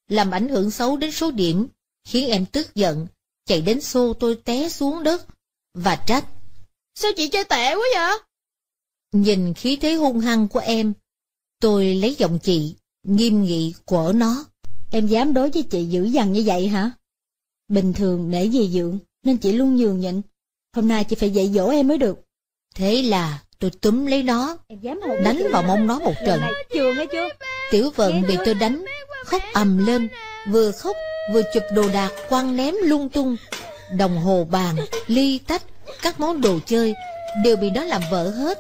làm ảnh hưởng xấu đến số điểm, khiến em tức giận, chạy đến xô tôi té xuống đất và trách. Sao chị chơi tệ quá vậy? Nhìn khí thế hung hăng của em, tôi lấy giọng chị, nghiêm nghị quở nó. Em dám đối với chị dữ dằn như vậy hả? Bình thường để gì dượng, nên chị luôn nhường nhịn. Hôm nay chị phải dạy dỗ em mới được. Thế là tôi túm lấy nó, đánh vào mông nó một trận. Tiểu vận bị tôi đánh, khóc ầm lên, vừa khóc vừa chụp đồ đạc quăng ném lung tung. Đồng hồ bàn, ly tách, các món đồ chơi đều bị nó làm vỡ hết.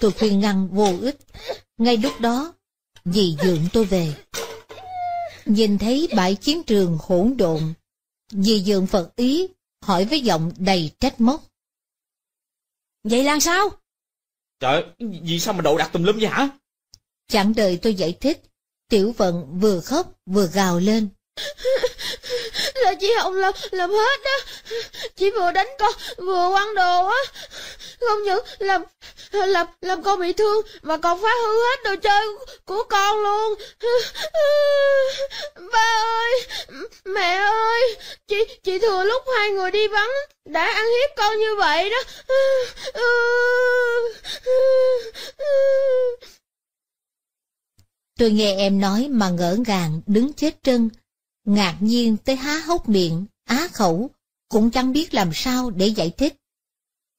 Tôi khuyên ngăn vô ích. Ngay lúc đó, dì dượng tôi về. Nhìn thấy bãi chiến trường hỗn độn, dì dượng Phật ý hỏi với giọng đầy trách móc. Vậy là sao? Trời, vì sao mà đồ đặt tùm lum vậy hả? Chẳng đợi tôi giải thích, Tiểu Vận vừa khóc vừa gào lên là chị Hồng làm, làm hết đó. Chị vừa đánh con, vừa quăng đồ á. Không những làm, làm, làm con bị thương mà còn phá hư hết đồ chơi của con luôn. Ba ơi, mẹ ơi, chị, chị thừa lúc hai người đi vắng đã ăn hiếp con như vậy đó. Tôi nghe em nói mà ngỡ ngàng, đứng chết chân, ngạc nhiên tới há hốc miệng, á khẩu, cũng chẳng biết làm sao để giải thích.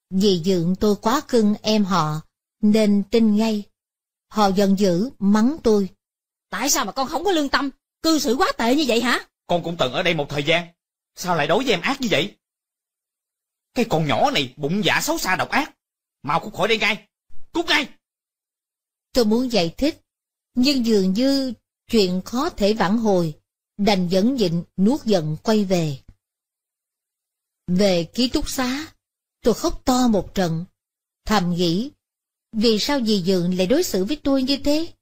Vì dượng tôi quá cưng em họ, nên tin ngay. Họ giận dữ, mắng tôi. Tại sao mà con không có lương tâm, cư xử quá tệ như vậy hả? Con cũng từng ở đây một thời gian, sao lại đối với em ác như vậy? Cái con nhỏ này bụng dạ xấu xa độc ác, mau cút khỏi đây ngay, cút ngay! Tôi muốn giải thích, nhưng dường như chuyện khó thể vãn hồi đành dẫn dịnh nuốt giận quay về. Về ký túc xá, tôi khóc to một trận, thầm nghĩ, vì sao dì Dượng lại đối xử với tôi như thế?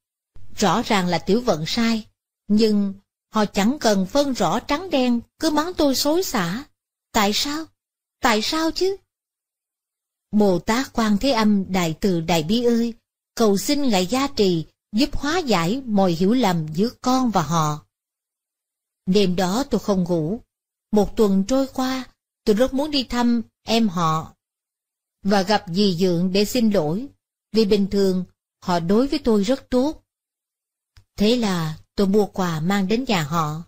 Rõ ràng là tiểu vận sai, nhưng họ chẳng cần phân rõ trắng đen, cứ mắng tôi xối xả. Tại sao? Tại sao chứ? Bồ Tát Quan Thế Âm Đại Từ Đại Bi ơi, cầu xin Ngài gia trì, giúp hóa giải mọi hiểu lầm giữa con và họ. Đêm đó tôi không ngủ. Một tuần trôi qua, tôi rất muốn đi thăm em họ và gặp dì Dượng để xin lỗi, vì bình thường họ đối với tôi rất tốt. Thế là tôi mua quà mang đến nhà họ.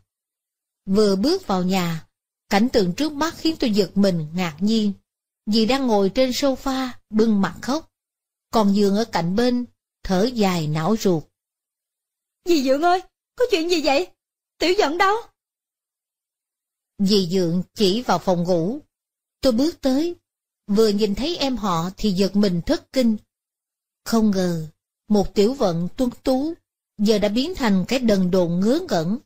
Vừa bước vào nhà, cảnh tượng trước mắt khiến tôi giật mình ngạc nhiên. Dì đang ngồi trên sofa, bưng mặt khóc. Còn Dượng ở cạnh bên, thở dài não ruột. Dì Dượng ơi, có chuyện gì vậy? Tiểu giận đâu? Dì Dượng chỉ vào phòng ngủ. Tôi bước tới, vừa nhìn thấy em họ thì giật mình thất kinh. Không ngờ, một tiểu vận tuấn tú, giờ đã biến thành cái đần độn ngớ ngẩn.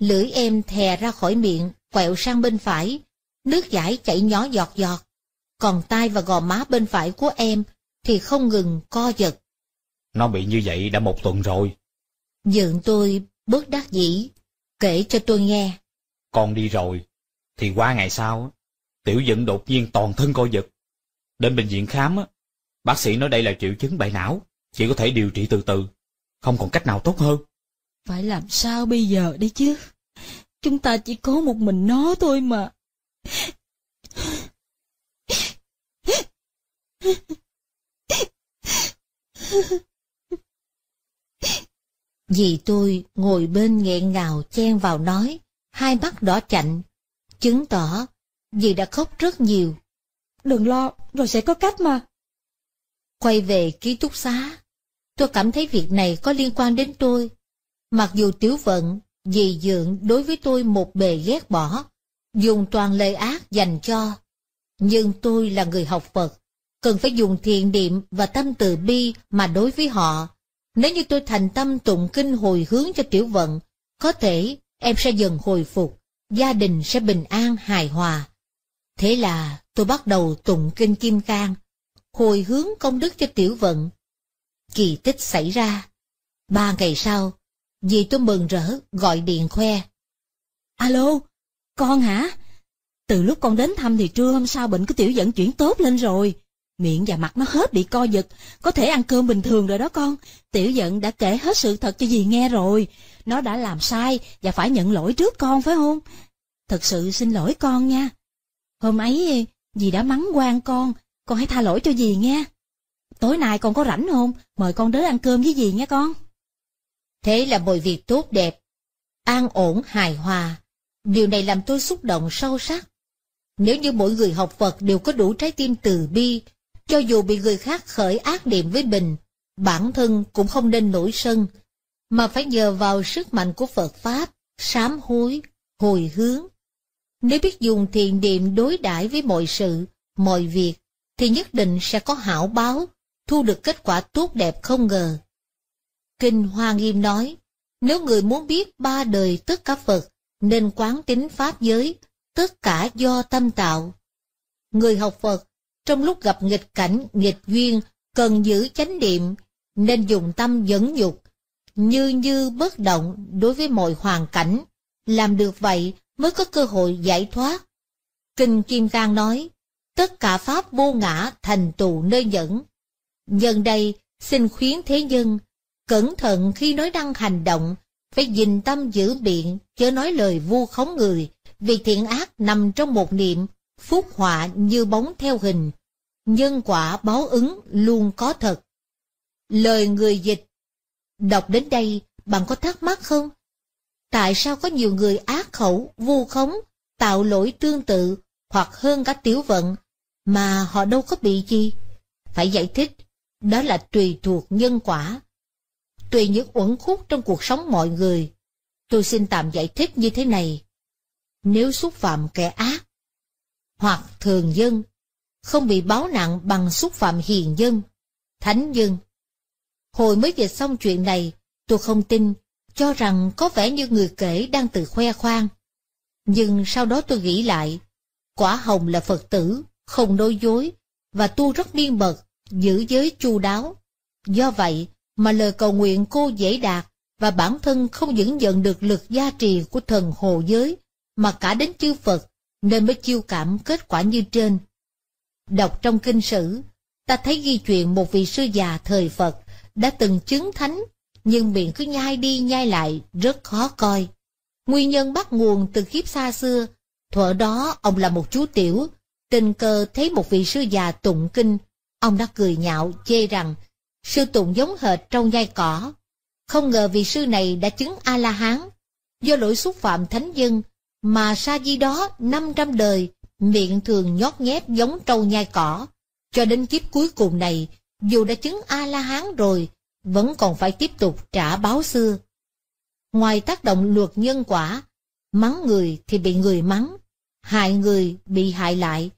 Lưỡi em thè ra khỏi miệng, quẹo sang bên phải, nước giải chảy nhỏ giọt giọt. Còn tay và gò má bên phải của em thì không ngừng co giật. Nó bị như vậy đã một tuần rồi. Dượng tôi bớt đắc dĩ. Kể cho tôi nghe. Con đi rồi, thì qua ngày sau, tiểu dựng đột nhiên toàn thân co giật. Đến bệnh viện khám, bác sĩ nói đây là triệu chứng bại não, chỉ có thể điều trị từ từ, không còn cách nào tốt hơn. Phải làm sao bây giờ đi chứ? Chúng ta chỉ có một mình nó thôi mà. Dì tôi ngồi bên nghẹn ngào chen vào nói, hai mắt đỏ chạnh, chứng tỏ dì đã khóc rất nhiều. Đừng lo, rồi sẽ có cách mà. Quay về ký túc xá, tôi cảm thấy việc này có liên quan đến tôi. Mặc dù tiểu vận, dì dượng đối với tôi một bề ghét bỏ, dùng toàn lời ác dành cho. Nhưng tôi là người học Phật, cần phải dùng thiện niệm và tâm từ bi mà đối với họ, nếu như tôi thành tâm tụng kinh hồi hướng cho tiểu vận, có thể em sẽ dần hồi phục, gia đình sẽ bình an hài hòa. Thế là tôi bắt đầu tụng kinh Kim Cang, hồi hướng công đức cho tiểu vận. Kỳ tích xảy ra. Ba ngày sau, dì tôi mừng rỡ gọi điện khoe. Alo, con hả? Từ lúc con đến thăm thì trưa hôm sau bệnh của tiểu vận chuyển tốt lên rồi. Miệng và mặt nó hết bị co giật, có thể ăn cơm bình thường rồi đó con. Tiểu giận đã kể hết sự thật cho dì nghe rồi. Nó đã làm sai và phải nhận lỗi trước con phải không? Thật sự xin lỗi con nha. Hôm ấy dì đã mắng quan con, con hãy tha lỗi cho dì nghe. Tối nay con có rảnh không? Mời con đến ăn cơm với dì nha con. Thế là mọi việc tốt đẹp, an ổn, hài hòa. Điều này làm tôi xúc động sâu sắc. Nếu như mỗi người học Phật đều có đủ trái tim từ bi, cho dù bị người khác khởi ác niệm với mình, bản thân cũng không nên nổi sân, mà phải nhờ vào sức mạnh của Phật Pháp, sám hối, hồi hướng. Nếu biết dùng thiền niệm đối đãi với mọi sự, mọi việc, thì nhất định sẽ có hảo báo, thu được kết quả tốt đẹp không ngờ. Kinh Hoa Nghiêm nói, nếu người muốn biết ba đời tất cả Phật, nên quán tính Pháp giới, tất cả do tâm tạo. Người học Phật trong lúc gặp nghịch cảnh, nghịch duyên, cần giữ chánh niệm, nên dùng tâm dẫn dục, như như bất động đối với mọi hoàn cảnh. Làm được vậy mới có cơ hội giải thoát. Kinh Kim Cang nói, tất cả pháp vô ngã thành tù nơi dẫn. Nhân đây, xin khuyến thế nhân, cẩn thận khi nói năng hành động, phải dình tâm giữ biện, chớ nói lời vu khống người, vì thiện ác nằm trong một niệm, phúc họa như bóng theo hình, nhân quả báo ứng luôn có thật. Lời người dịch Đọc đến đây, bạn có thắc mắc không? Tại sao có nhiều người ác khẩu, vu khống, tạo lỗi tương tự hoặc hơn cả tiểu vận mà họ đâu có bị gì? Phải giải thích, đó là tùy thuộc nhân quả. Tùy những uẩn khúc trong cuộc sống mọi người, tôi xin tạm giải thích như thế này. Nếu xúc phạm kẻ ác, hoặc thường dân, không bị báo nặng bằng xúc phạm hiền dân, thánh dân. Hồi mới dịch xong chuyện này, tôi không tin, cho rằng có vẻ như người kể đang tự khoe khoang. Nhưng sau đó tôi nghĩ lại, quả hồng là Phật tử, không nói dối, và tu rất niên mật, giữ giới chu đáo. Do vậy mà lời cầu nguyện cô dễ đạt, và bản thân không những nhận được lực gia trì của thần hồ giới, mà cả đến chư Phật nên mới chiêu cảm kết quả như trên. Đọc trong kinh sử, ta thấy ghi chuyện một vị sư già thời Phật đã từng chứng thánh, nhưng miệng cứ nhai đi nhai lại rất khó coi. Nguyên nhân bắt nguồn từ khiếp xa xưa, thuở đó ông là một chú tiểu, tình cờ thấy một vị sư già tụng kinh, ông đã cười nhạo chê rằng sư tụng giống hệt trong nhai cỏ. Không ngờ vị sư này đã chứng A-la-hán, do lỗi xúc phạm thánh dân mà sa di đó năm trăm đời miệng thường nhót nhét giống trâu nhai cỏ cho đến kiếp cuối cùng này dù đã chứng a la hán rồi vẫn còn phải tiếp tục trả báo xưa ngoài tác động luật nhân quả mắng người thì bị người mắng hại người bị hại lại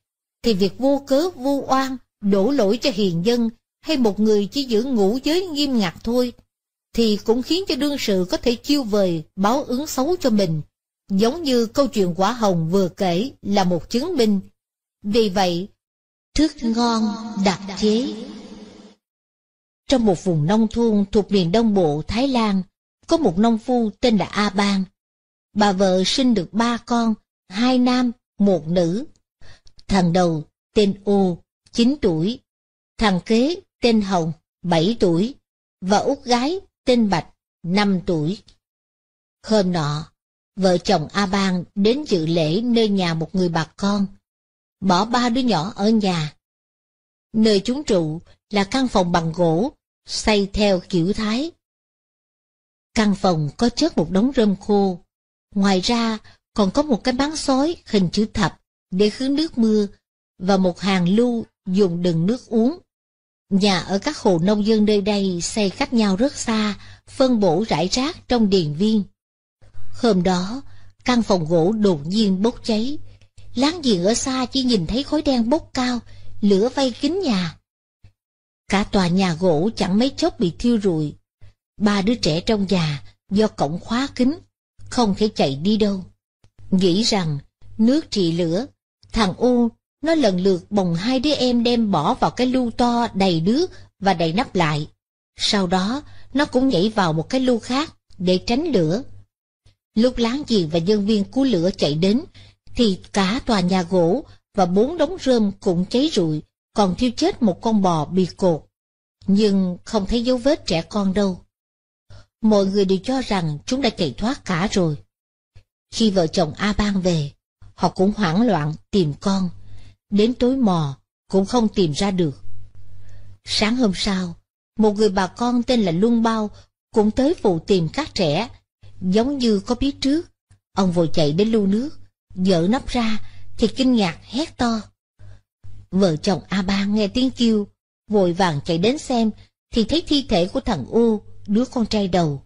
thì việc vô cớ vu oan đổ lỗi cho hiền dân hay một người chỉ giữ ngũ giới nghiêm ngặt thôi thì cũng khiến cho đương sự có thể chiêu vời báo ứng xấu cho mình giống như câu chuyện quả hồng vừa kể là một chứng minh. Vì vậy, thức ngon đặc chế. Trong một vùng nông thôn thuộc miền Đông Bộ, Thái Lan, có một nông phu tên là A Bang. Bà vợ sinh được ba con, hai nam, một nữ. Thằng đầu tên Ô, 9 tuổi, thằng kế tên Hồng, 7 tuổi, và út gái tên Bạch, 5 tuổi. Hôm nọ, vợ chồng A Bang đến dự lễ nơi nhà một người bà con, bỏ ba đứa nhỏ ở nhà. Nơi chúng trụ là căn phòng bằng gỗ, xây theo kiểu Thái. Căn phòng có chất một đống rơm khô, ngoài ra còn có một cái bán sói hình chữ thập để khứ nước mưa và một hàng lưu dùng đựng nước uống. Nhà ở các hộ nông dân nơi đây xây cách nhau rất xa, phân bổ rải rác trong điền viên. Hôm đó, căn phòng gỗ đột nhiên bốc cháy. Láng giềng ở xa chỉ nhìn thấy khói đen bốc cao, lửa vây kín nhà. Cả tòa nhà gỗ chẳng mấy chốc bị thiêu rụi. Ba đứa trẻ trong nhà do cổng khóa kín, không thể chạy đi đâu. Nghĩ rằng, nước trị lửa, thằng U nó lần lượt bồng hai đứa em đem bỏ vào cái lu to đầy nước và đầy nắp lại. Sau đó, nó cũng nhảy vào một cái lu khác để tránh lửa. Lúc láng giềng và nhân viên cứu lửa chạy đến, thì cả tòa nhà gỗ và bốn đống rơm cũng cháy rụi, còn thiêu chết một con bò bị cột. Nhưng không thấy dấu vết trẻ con đâu. Mọi người đều cho rằng chúng đã chạy thoát cả rồi. Khi vợ chồng A Bang về, họ cũng hoảng loạn tìm con. Đến tối mò, cũng không tìm ra được. Sáng hôm sau, một người bà con tên là Luân Bao cũng tới phụ tìm các trẻ giống như có biết trước. Ông vội chạy đến lu nước, dỡ nắp ra, thì kinh ngạc hét to. Vợ chồng A Ba nghe tiếng kêu, vội vàng chạy đến xem, thì thấy thi thể của thằng U, đứa con trai đầu.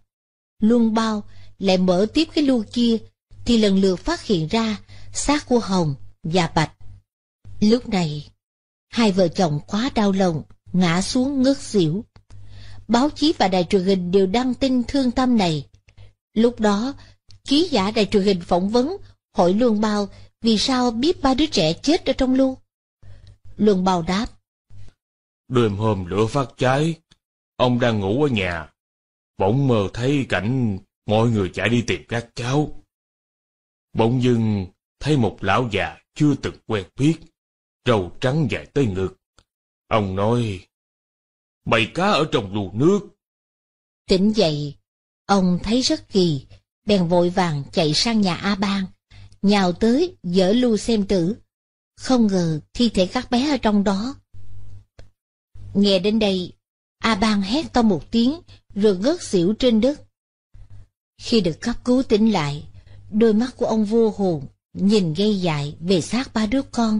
Luân bao, lại mở tiếp cái lu kia, thì lần lượt phát hiện ra xác của Hồng và Bạch. Lúc này, hai vợ chồng quá đau lòng, ngã xuống ngất xỉu. Báo chí và đài truyền hình đều đăng tin thương tâm này. Lúc đó, ký giả đài truyền hình phỏng vấn hỏi Luân Bao vì sao biết ba đứa trẻ chết ở trong lưu. Luân Bao đáp. Đêm hôm lửa phát cháy, ông đang ngủ ở nhà. Bỗng mơ thấy cảnh mọi người chạy đi tìm các cháu. Bỗng dưng thấy một lão già chưa từng quen biết, râu trắng dài tới ngực. Ông nói, bầy cá ở trong lù nước. Tỉnh dậy, Ông thấy rất kỳ, bèn vội vàng chạy sang nhà A Bang, nhào tới dở lu xem tử. Không ngờ thi thể các bé ở trong đó. Nghe đến đây, A Bang hét to một tiếng, rồi ngất xỉu trên đất. Khi được cấp cứu tỉnh lại, đôi mắt của ông vô hồn, nhìn gây dại về xác ba đứa con,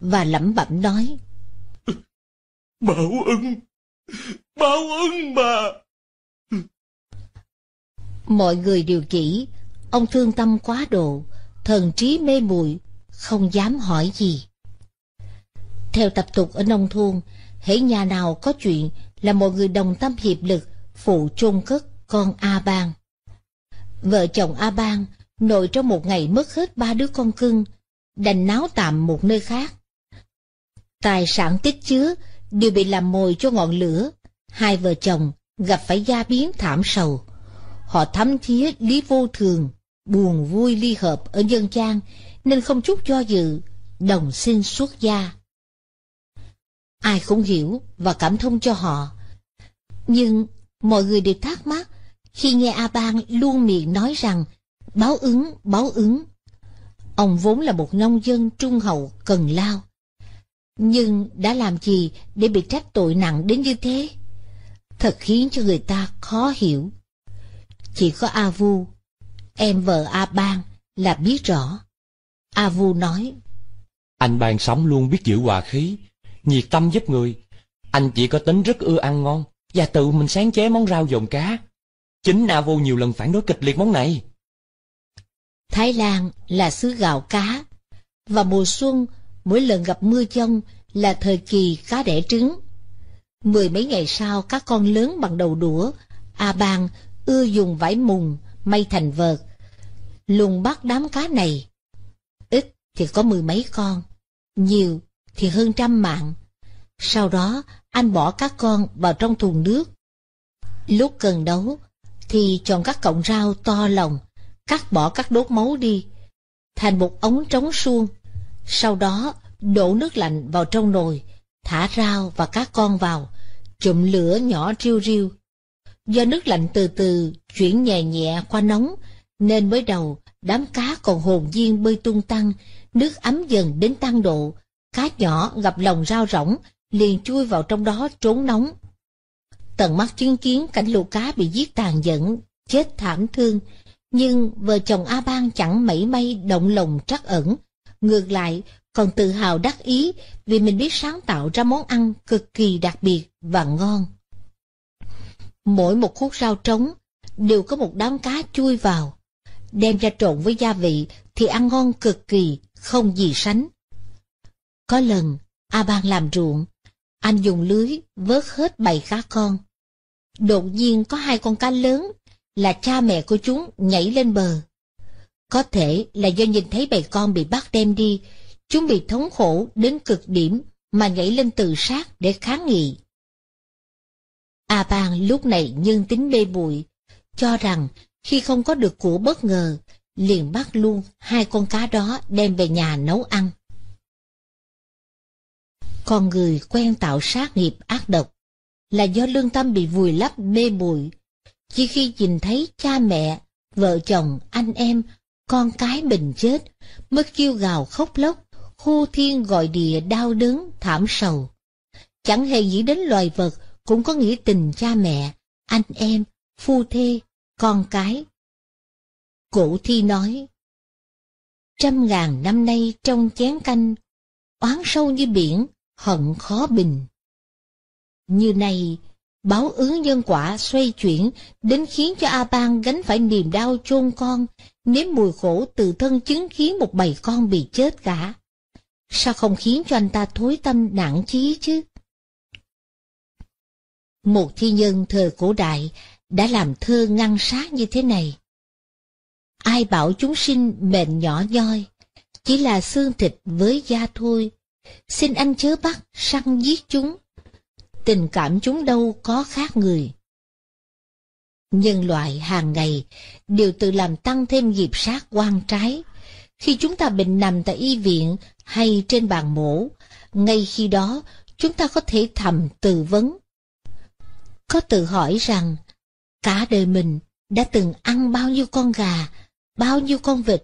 và lẩm bẩm nói. Bảo ưng, bảo ưng mà! mọi người đều chỉ ông thương tâm quá độ thần trí mê muội không dám hỏi gì theo tập tục ở nông thôn hễ nhà nào có chuyện là mọi người đồng tâm hiệp lực phụ chôn cất con a bang vợ chồng a bang nội trong một ngày mất hết ba đứa con cưng đành náo tạm một nơi khác tài sản tích chứa đều bị làm mồi cho ngọn lửa hai vợ chồng gặp phải gia biến thảm sầu Họ thấm thía lý vô thường, buồn vui ly hợp ở dân gian, nên không chút do dự, đồng xin xuất gia. Ai cũng hiểu và cảm thông cho họ. Nhưng mọi người đều thắc mắc khi nghe A bang luôn miệng nói rằng báo ứng, báo ứng. Ông vốn là một nông dân trung hậu cần lao. Nhưng đã làm gì để bị trách tội nặng đến như thế? Thật khiến cho người ta khó hiểu chỉ có A Vu, em vợ A Bang là biết rõ. A Vu nói, Anh Bang sống luôn biết giữ hòa khí, nhiệt tâm giúp người. Anh chỉ có tính rất ưa ăn ngon, và tự mình sáng chế món rau dồn cá. Chính A Vu nhiều lần phản đối kịch liệt món này. Thái Lan là xứ gạo cá, và mùa xuân mỗi lần gặp mưa dông là thời kỳ cá đẻ trứng. Mười mấy ngày sau các con lớn bằng đầu đũa, A Bang ưa dùng vải mùng may thành vợt lùng bắt đám cá này ít thì có mười mấy con nhiều thì hơn trăm mạng sau đó anh bỏ các con vào trong thùng nước lúc cần đấu thì chọn các cọng rau to lòng cắt bỏ các đốt máu đi thành một ống trống suông sau đó đổ nước lạnh vào trong nồi thả rau và các con vào chụm lửa nhỏ riêu riêu Do nước lạnh từ từ chuyển nhẹ nhẹ qua nóng, nên mới đầu đám cá còn hồn nhiên bơi tung tăng, nước ấm dần đến tăng độ, cá nhỏ gặp lòng rau rỗng, liền chui vào trong đó trốn nóng. Tận mắt chứng kiến cảnh lũ cá bị giết tàn nhẫn, chết thảm thương, nhưng vợ chồng A Ban chẳng mảy may động lòng trắc ẩn, ngược lại còn tự hào đắc ý vì mình biết sáng tạo ra món ăn cực kỳ đặc biệt và ngon. Mỗi một khúc rau trống đều có một đám cá chui vào. Đem ra trộn với gia vị thì ăn ngon cực kỳ, không gì sánh. Có lần, A Ban làm ruộng, anh dùng lưới vớt hết bầy cá con. Đột nhiên có hai con cá lớn là cha mẹ của chúng nhảy lên bờ. Có thể là do nhìn thấy bầy con bị bắt đem đi, chúng bị thống khổ đến cực điểm mà nhảy lên tự sát để kháng nghị. A Bang lúc này nhân tính bê bụi, cho rằng khi không có được của bất ngờ, liền bắt luôn hai con cá đó đem về nhà nấu ăn. Con người quen tạo sát nghiệp ác độc, là do lương tâm bị vùi lấp mê bụi. Chỉ khi nhìn thấy cha mẹ, vợ chồng, anh em, con cái mình chết, mới kêu gào khóc lóc, khu thiên gọi địa đau đớn, thảm sầu. Chẳng hề nghĩ đến loài vật, cũng có nghĩa tình cha mẹ, anh em, phu thê, con cái. Cổ thi nói, Trăm ngàn năm nay trong chén canh, oán sâu như biển, hận khó bình. Như này, báo ứng nhân quả xoay chuyển đến khiến cho A Bang gánh phải niềm đau chôn con, nếm mùi khổ từ thân chứng khiến một bầy con bị chết cả. Sao không khiến cho anh ta thối tâm nản chí chứ? một thi nhân thời cổ đại đã làm thơ ngăn sát như thế này. Ai bảo chúng sinh mệnh nhỏ nhoi, chỉ là xương thịt với da thôi, xin anh chớ bắt săn giết chúng, tình cảm chúng đâu có khác người. Nhân loại hàng ngày đều tự làm tăng thêm dịp sát quan trái. Khi chúng ta bệnh nằm tại y viện hay trên bàn mổ, ngay khi đó chúng ta có thể thầm tự vấn có tự hỏi rằng, cả đời mình đã từng ăn bao nhiêu con gà, bao nhiêu con vịt,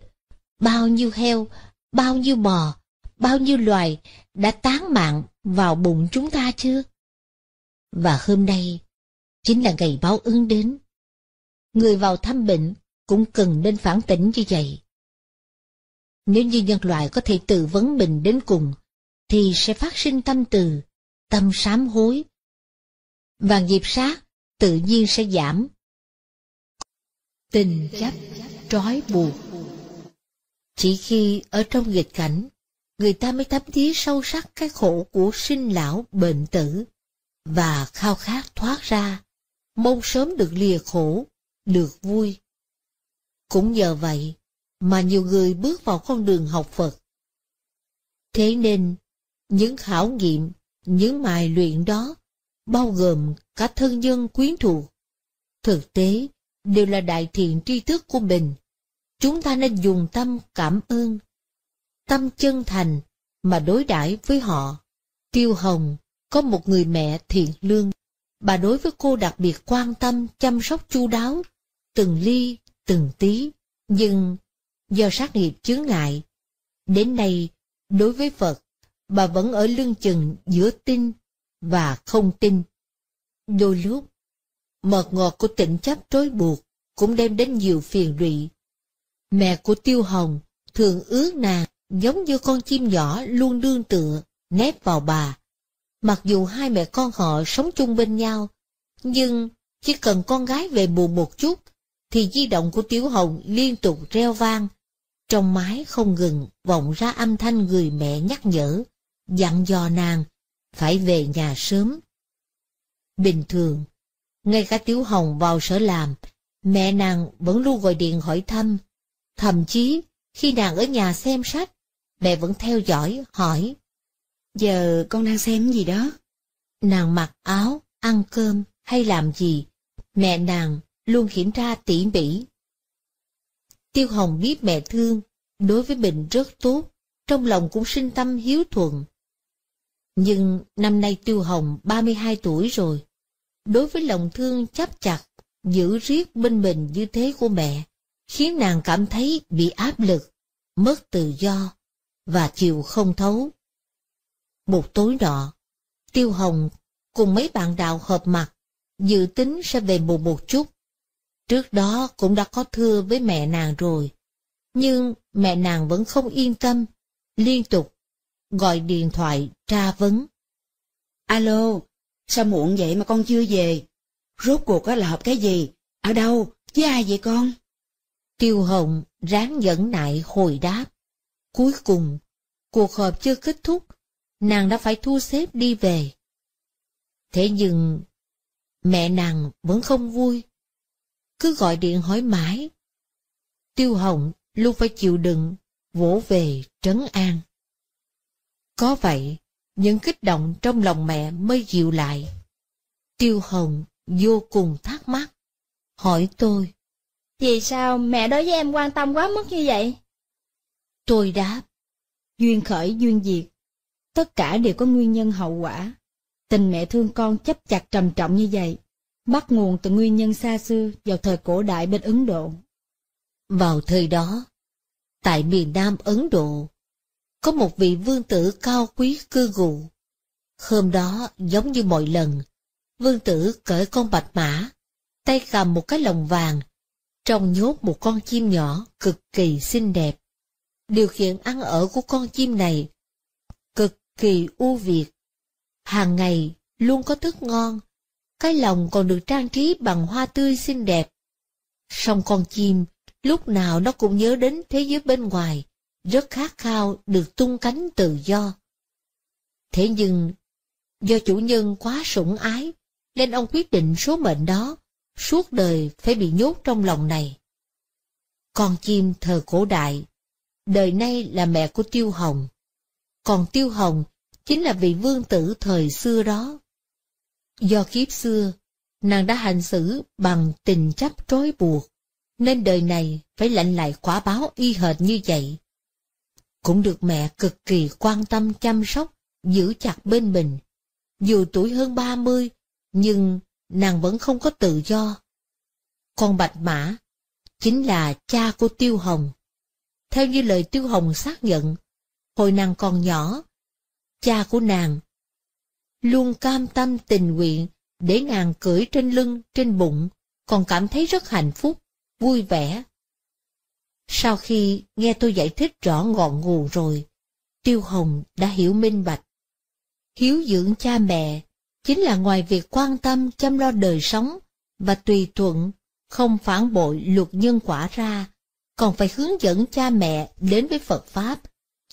bao nhiêu heo, bao nhiêu bò, bao nhiêu loài đã tán mạng vào bụng chúng ta chưa? Và hôm nay chính là ngày báo ứng đến. Người vào thăm bệnh cũng cần nên phản tỉnh như vậy. Nếu như nhân loại có thể tự vấn mình đến cùng, thì sẽ phát sinh tâm từ, tâm sám hối, và nghiệp sát tự nhiên sẽ giảm. Tình chấp, trói buộc Chỉ khi ở trong nghịch cảnh, người ta mới thấm thía sâu sắc cái khổ của sinh lão bệnh tử, và khao khát thoát ra, mong sớm được lìa khổ, được vui. Cũng nhờ vậy mà nhiều người bước vào con đường học Phật. Thế nên, những khảo nghiệm, những mài luyện đó bao gồm cả thân nhân quyến thuộc. Thực tế, đều là đại thiện tri thức của mình. Chúng ta nên dùng tâm cảm ơn, tâm chân thành mà đối đãi với họ. Tiêu Hồng có một người mẹ thiện lương, bà đối với cô đặc biệt quan tâm chăm sóc chu đáo, từng ly, từng tí, nhưng do sát nghiệp chướng ngại. Đến nay, đối với Phật, bà vẫn ở lưng chừng giữa tin và không tin. Đôi lúc, mật ngọt của tỉnh chấp trói buộc cũng đem đến nhiều phiền lụy. Mẹ của Tiêu Hồng thường ước nàng giống như con chim nhỏ luôn đương tựa, nép vào bà. Mặc dù hai mẹ con họ sống chung bên nhau, nhưng chỉ cần con gái về buồn một chút, thì di động của Tiểu Hồng liên tục reo vang. Trong mái không ngừng vọng ra âm thanh người mẹ nhắc nhở, dặn dò nàng phải về nhà sớm. Bình thường, ngay cả Tiểu Hồng vào sở làm, mẹ nàng vẫn luôn gọi điện hỏi thăm. Thậm chí, khi nàng ở nhà xem sách, mẹ vẫn theo dõi, hỏi. Giờ con đang xem gì đó? Nàng mặc áo, ăn cơm hay làm gì? Mẹ nàng luôn kiểm tra tỉ mỉ. Tiêu Hồng biết mẹ thương, đối với mình rất tốt, trong lòng cũng sinh tâm hiếu thuận. Nhưng năm nay Tiêu Hồng 32 tuổi rồi. Đối với lòng thương chấp chặt, giữ riết bên mình như thế của mẹ, khiến nàng cảm thấy bị áp lực, mất tự do, và chịu không thấu. Một tối nọ, Tiêu Hồng cùng mấy bạn đạo hợp mặt, dự tính sẽ về buồn một chút. Trước đó cũng đã có thưa với mẹ nàng rồi, nhưng mẹ nàng vẫn không yên tâm, liên tục gọi điện thoại tra vấn. Alo, sao muộn vậy mà con chưa về? Rốt cuộc là họp cái gì? Ở đâu? Với ai vậy con? Tiêu Hồng ráng dẫn nại hồi đáp. Cuối cùng, cuộc họp chưa kết thúc, nàng đã phải thu xếp đi về. Thế nhưng, mẹ nàng vẫn không vui. Cứ gọi điện hỏi mãi. Tiêu Hồng luôn phải chịu đựng, vỗ về trấn an. Có vậy, những kích động trong lòng mẹ mới dịu lại. Tiêu Hồng vô cùng thắc mắc, hỏi tôi. Vì sao mẹ đối với em quan tâm quá mức như vậy? Tôi đáp. Duyên khởi duyên diệt, tất cả đều có nguyên nhân hậu quả. Tình mẹ thương con chấp chặt trầm trọng như vậy, bắt nguồn từ nguyên nhân xa xưa vào thời cổ đại bên Ấn Độ. Vào thời đó, tại miền Nam Ấn Độ, có một vị vương tử cao quý cư ngụ. Hôm đó, giống như mọi lần, vương tử cởi con bạch mã, tay cầm một cái lồng vàng, trong nhốt một con chim nhỏ cực kỳ xinh đẹp. Điều kiện ăn ở của con chim này cực kỳ ưu việt. Hàng ngày luôn có thức ngon, cái lồng còn được trang trí bằng hoa tươi xinh đẹp. Song con chim, lúc nào nó cũng nhớ đến thế giới bên ngoài, rất khát khao được tung cánh tự do. Thế nhưng, do chủ nhân quá sủng ái, nên ông quyết định số mệnh đó, suốt đời phải bị nhốt trong lòng này. Con chim thờ cổ đại, đời nay là mẹ của Tiêu Hồng. Còn Tiêu Hồng chính là vị vương tử thời xưa đó. Do kiếp xưa, nàng đã hành xử bằng tình chấp trói buộc, nên đời này phải lạnh lại quả báo y hệt như vậy cũng được mẹ cực kỳ quan tâm chăm sóc, giữ chặt bên mình. Dù tuổi hơn 30, nhưng nàng vẫn không có tự do. Con Bạch Mã, chính là cha của Tiêu Hồng. Theo như lời Tiêu Hồng xác nhận, hồi nàng còn nhỏ, cha của nàng luôn cam tâm tình nguyện để nàng cưỡi trên lưng, trên bụng, còn cảm thấy rất hạnh phúc, vui vẻ, sau khi nghe tôi giải thích rõ ngọn nguồn rồi, Tiêu Hồng đã hiểu minh bạch. Hiếu dưỡng cha mẹ chính là ngoài việc quan tâm chăm lo đời sống và tùy thuận, không phản bội luật nhân quả ra, còn phải hướng dẫn cha mẹ đến với Phật Pháp,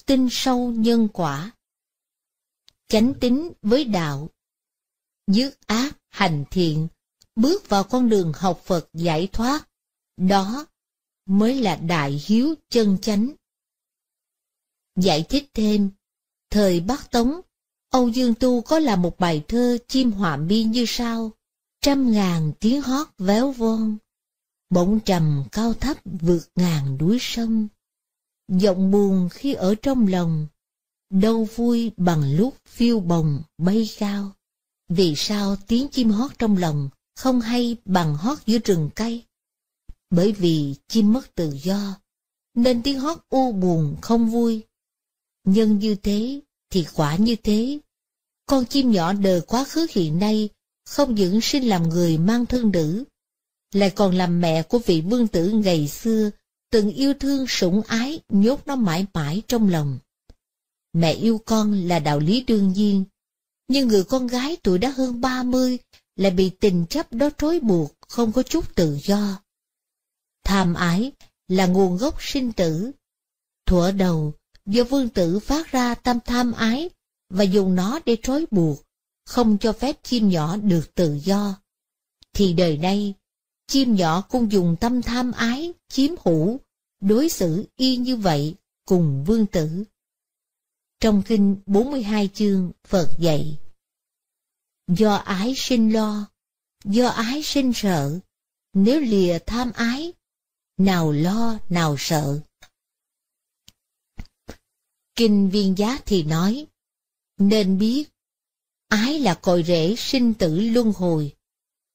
tin sâu nhân quả. Chánh tính với đạo Dứt ác, hành thiện, bước vào con đường học Phật giải thoát, đó mới là đại hiếu chân chánh. Giải thích thêm, thời Bắc Tống, Âu Dương Tu có là một bài thơ chim họa mi như sau, trăm ngàn tiếng hót véo von, bỗng trầm cao thấp vượt ngàn núi sông, giọng buồn khi ở trong lòng, đâu vui bằng lúc phiêu bồng bay cao. Vì sao tiếng chim hót trong lòng không hay bằng hót giữa rừng cây? bởi vì chim mất tự do, nên tiếng hót u buồn không vui. Nhân như thế, thì quả như thế. Con chim nhỏ đời quá khứ hiện nay, không những sinh làm người mang thân nữ, lại còn làm mẹ của vị vương tử ngày xưa, từng yêu thương sủng ái nhốt nó mãi mãi trong lòng. Mẹ yêu con là đạo lý đương nhiên, nhưng người con gái tuổi đã hơn ba mươi lại bị tình chấp đó trói buộc không có chút tự do tham ái là nguồn gốc sinh tử. Thuở đầu, do vương tử phát ra tâm tham ái và dùng nó để trói buộc, không cho phép chim nhỏ được tự do. Thì đời nay, chim nhỏ cũng dùng tâm tham ái, chiếm hữu, đối xử y như vậy cùng vương tử. Trong kinh 42 chương, Phật dạy Do ái sinh lo, do ái sinh sợ, nếu lìa tham ái, nào lo nào sợ. Kinh viên giá thì nói, nên biết, ái là cội rễ sinh tử luân hồi.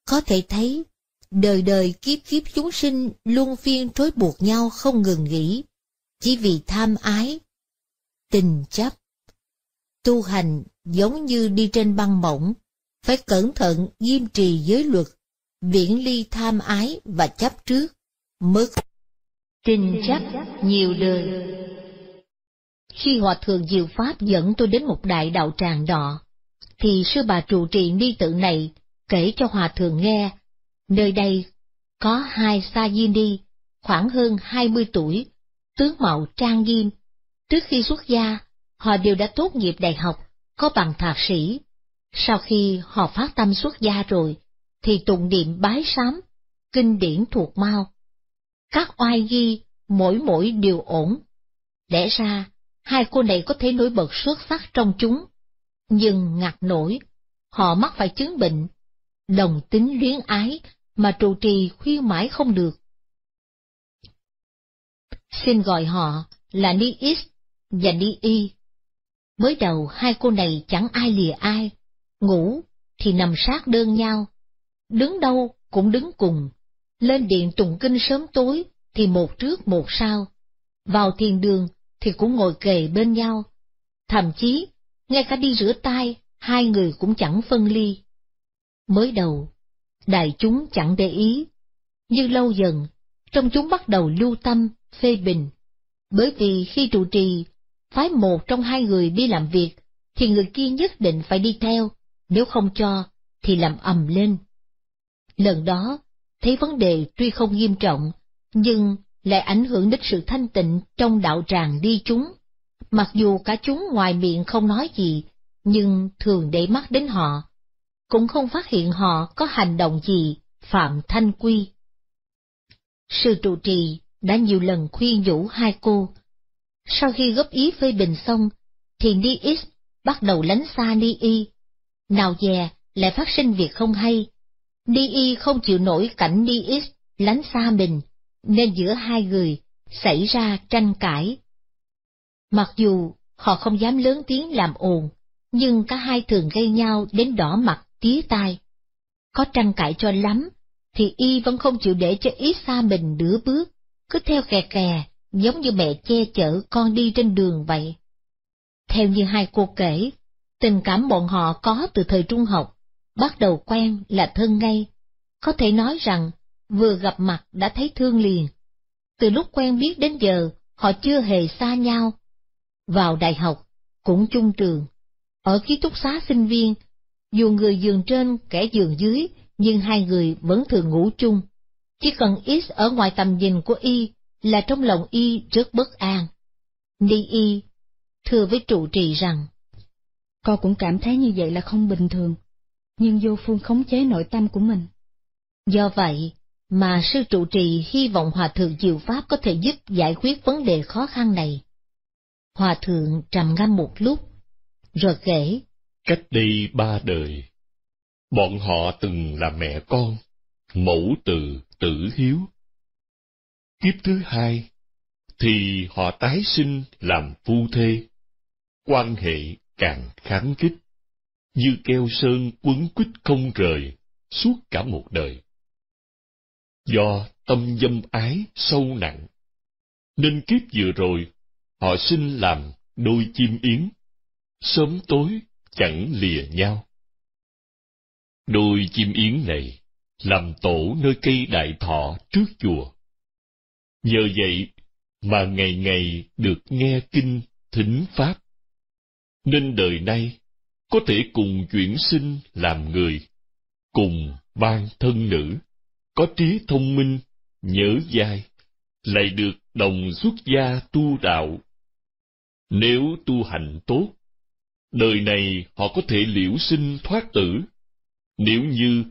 Có thể thấy, đời đời kiếp kiếp chúng sinh luôn phiên trói buộc nhau không ngừng nghỉ, chỉ vì tham ái, tình chấp. Tu hành giống như đi trên băng mỏng, phải cẩn thận nghiêm trì giới luật, viễn ly tham ái và chấp trước mức tin chắc nhiều đời khi hòa thượng diệu pháp dẫn tôi đến một đại đạo tràng đọ thì sư bà trụ trì ni tự này kể cho hòa thượng nghe nơi đây có hai sa di ni khoảng hơn hai mươi tuổi tướng mạo trang nghiêm trước khi xuất gia họ đều đã tốt nghiệp đại học có bằng thạc sĩ sau khi họ phát tâm xuất gia rồi thì tụng niệm bái sám kinh điển thuộc mau các oai ghi mỗi mỗi đều ổn. Lẽ ra, hai cô này có thể nổi bật xuất sắc trong chúng, nhưng ngặt nổi, họ mắc phải chứng bệnh, đồng tính luyến ái mà trụ trì khuyên mãi không được. Xin gọi họ là Ni Is và Ni Y. Mới đầu hai cô này chẳng ai lìa ai, ngủ thì nằm sát đơn nhau, đứng đâu cũng đứng cùng, lên điện tụng kinh sớm tối thì một trước một sau, vào thiền đường thì cũng ngồi kề bên nhau, thậm chí ngay cả đi rửa tay hai người cũng chẳng phân ly. Mới đầu, đại chúng chẳng để ý, nhưng lâu dần, trong chúng bắt đầu lưu tâm, phê bình, bởi vì khi trụ trì, phái một trong hai người đi làm việc thì người kia nhất định phải đi theo, nếu không cho thì làm ầm lên. Lần đó, thấy vấn đề tuy không nghiêm trọng, nhưng lại ảnh hưởng đến sự thanh tịnh trong đạo tràng đi chúng. Mặc dù cả chúng ngoài miệng không nói gì, nhưng thường để mắt đến họ, cũng không phát hiện họ có hành động gì phạm thanh quy. Sư trụ trì đã nhiều lần khuyên nhủ hai cô. Sau khi góp ý phê bình xong, thì Ni X bắt đầu lánh xa Ni Y. Nào dè, lại phát sinh việc không hay, Ni Y không chịu nổi cảnh Ni X lánh xa mình, nên giữa hai người xảy ra tranh cãi. Mặc dù họ không dám lớn tiếng làm ồn, nhưng cả hai thường gây nhau đến đỏ mặt tía tai. Có tranh cãi cho lắm, thì Y vẫn không chịu để cho X xa mình nửa bước, cứ theo kè kè, giống như mẹ che chở con đi trên đường vậy. Theo như hai cô kể, tình cảm bọn họ có từ thời trung học, bắt đầu quen là thân ngay. Có thể nói rằng, vừa gặp mặt đã thấy thương liền. Từ lúc quen biết đến giờ, họ chưa hề xa nhau. Vào đại học, cũng chung trường. Ở ký túc xá sinh viên, dù người giường trên kẻ giường dưới, nhưng hai người vẫn thường ngủ chung. Chỉ cần X ở ngoài tầm nhìn của Y là trong lòng Y rất bất an. đi Y thưa với trụ trì rằng, Con cũng cảm thấy như vậy là không bình thường nhưng vô phương khống chế nội tâm của mình. Do vậy, mà sư trụ trì hy vọng Hòa Thượng Diệu Pháp có thể giúp giải quyết vấn đề khó khăn này. Hòa Thượng trầm ngâm một lúc, rồi kể. Cách đi ba đời, bọn họ từng là mẹ con, mẫu từ tử hiếu. Kiếp thứ hai, thì họ tái sinh làm phu thê, quan hệ càng kháng kích như keo sơn quấn quýt không rời suốt cả một đời do tâm dâm ái sâu nặng nên kiếp vừa rồi họ sinh làm đôi chim yến sớm tối chẳng lìa nhau đôi chim yến này làm tổ nơi cây đại thọ trước chùa nhờ vậy mà ngày ngày được nghe kinh thính pháp nên đời nay có thể cùng chuyển sinh làm người, cùng ban thân nữ, có trí thông minh, nhớ dai, lại được đồng xuất gia tu đạo. Nếu tu hành tốt, đời này họ có thể liễu sinh thoát tử. Nếu như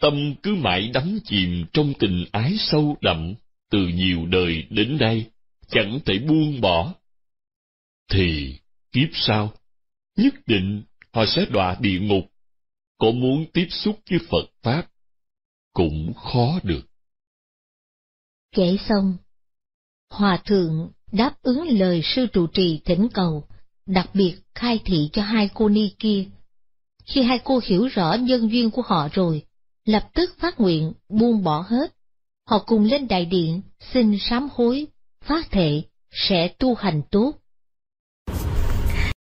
tâm cứ mãi đắm chìm trong tình ái sâu đậm từ nhiều đời đến nay, chẳng thể buông bỏ, thì kiếp sau nhất định họ sẽ đọa địa ngục. Có muốn tiếp xúc với Phật Pháp, cũng khó được. Kể xong, Hòa Thượng đáp ứng lời sư trụ trì thỉnh cầu, đặc biệt khai thị cho hai cô ni kia. Khi hai cô hiểu rõ nhân duyên của họ rồi, lập tức phát nguyện buông bỏ hết. Họ cùng lên đại điện xin sám hối, phát thệ sẽ tu hành tốt,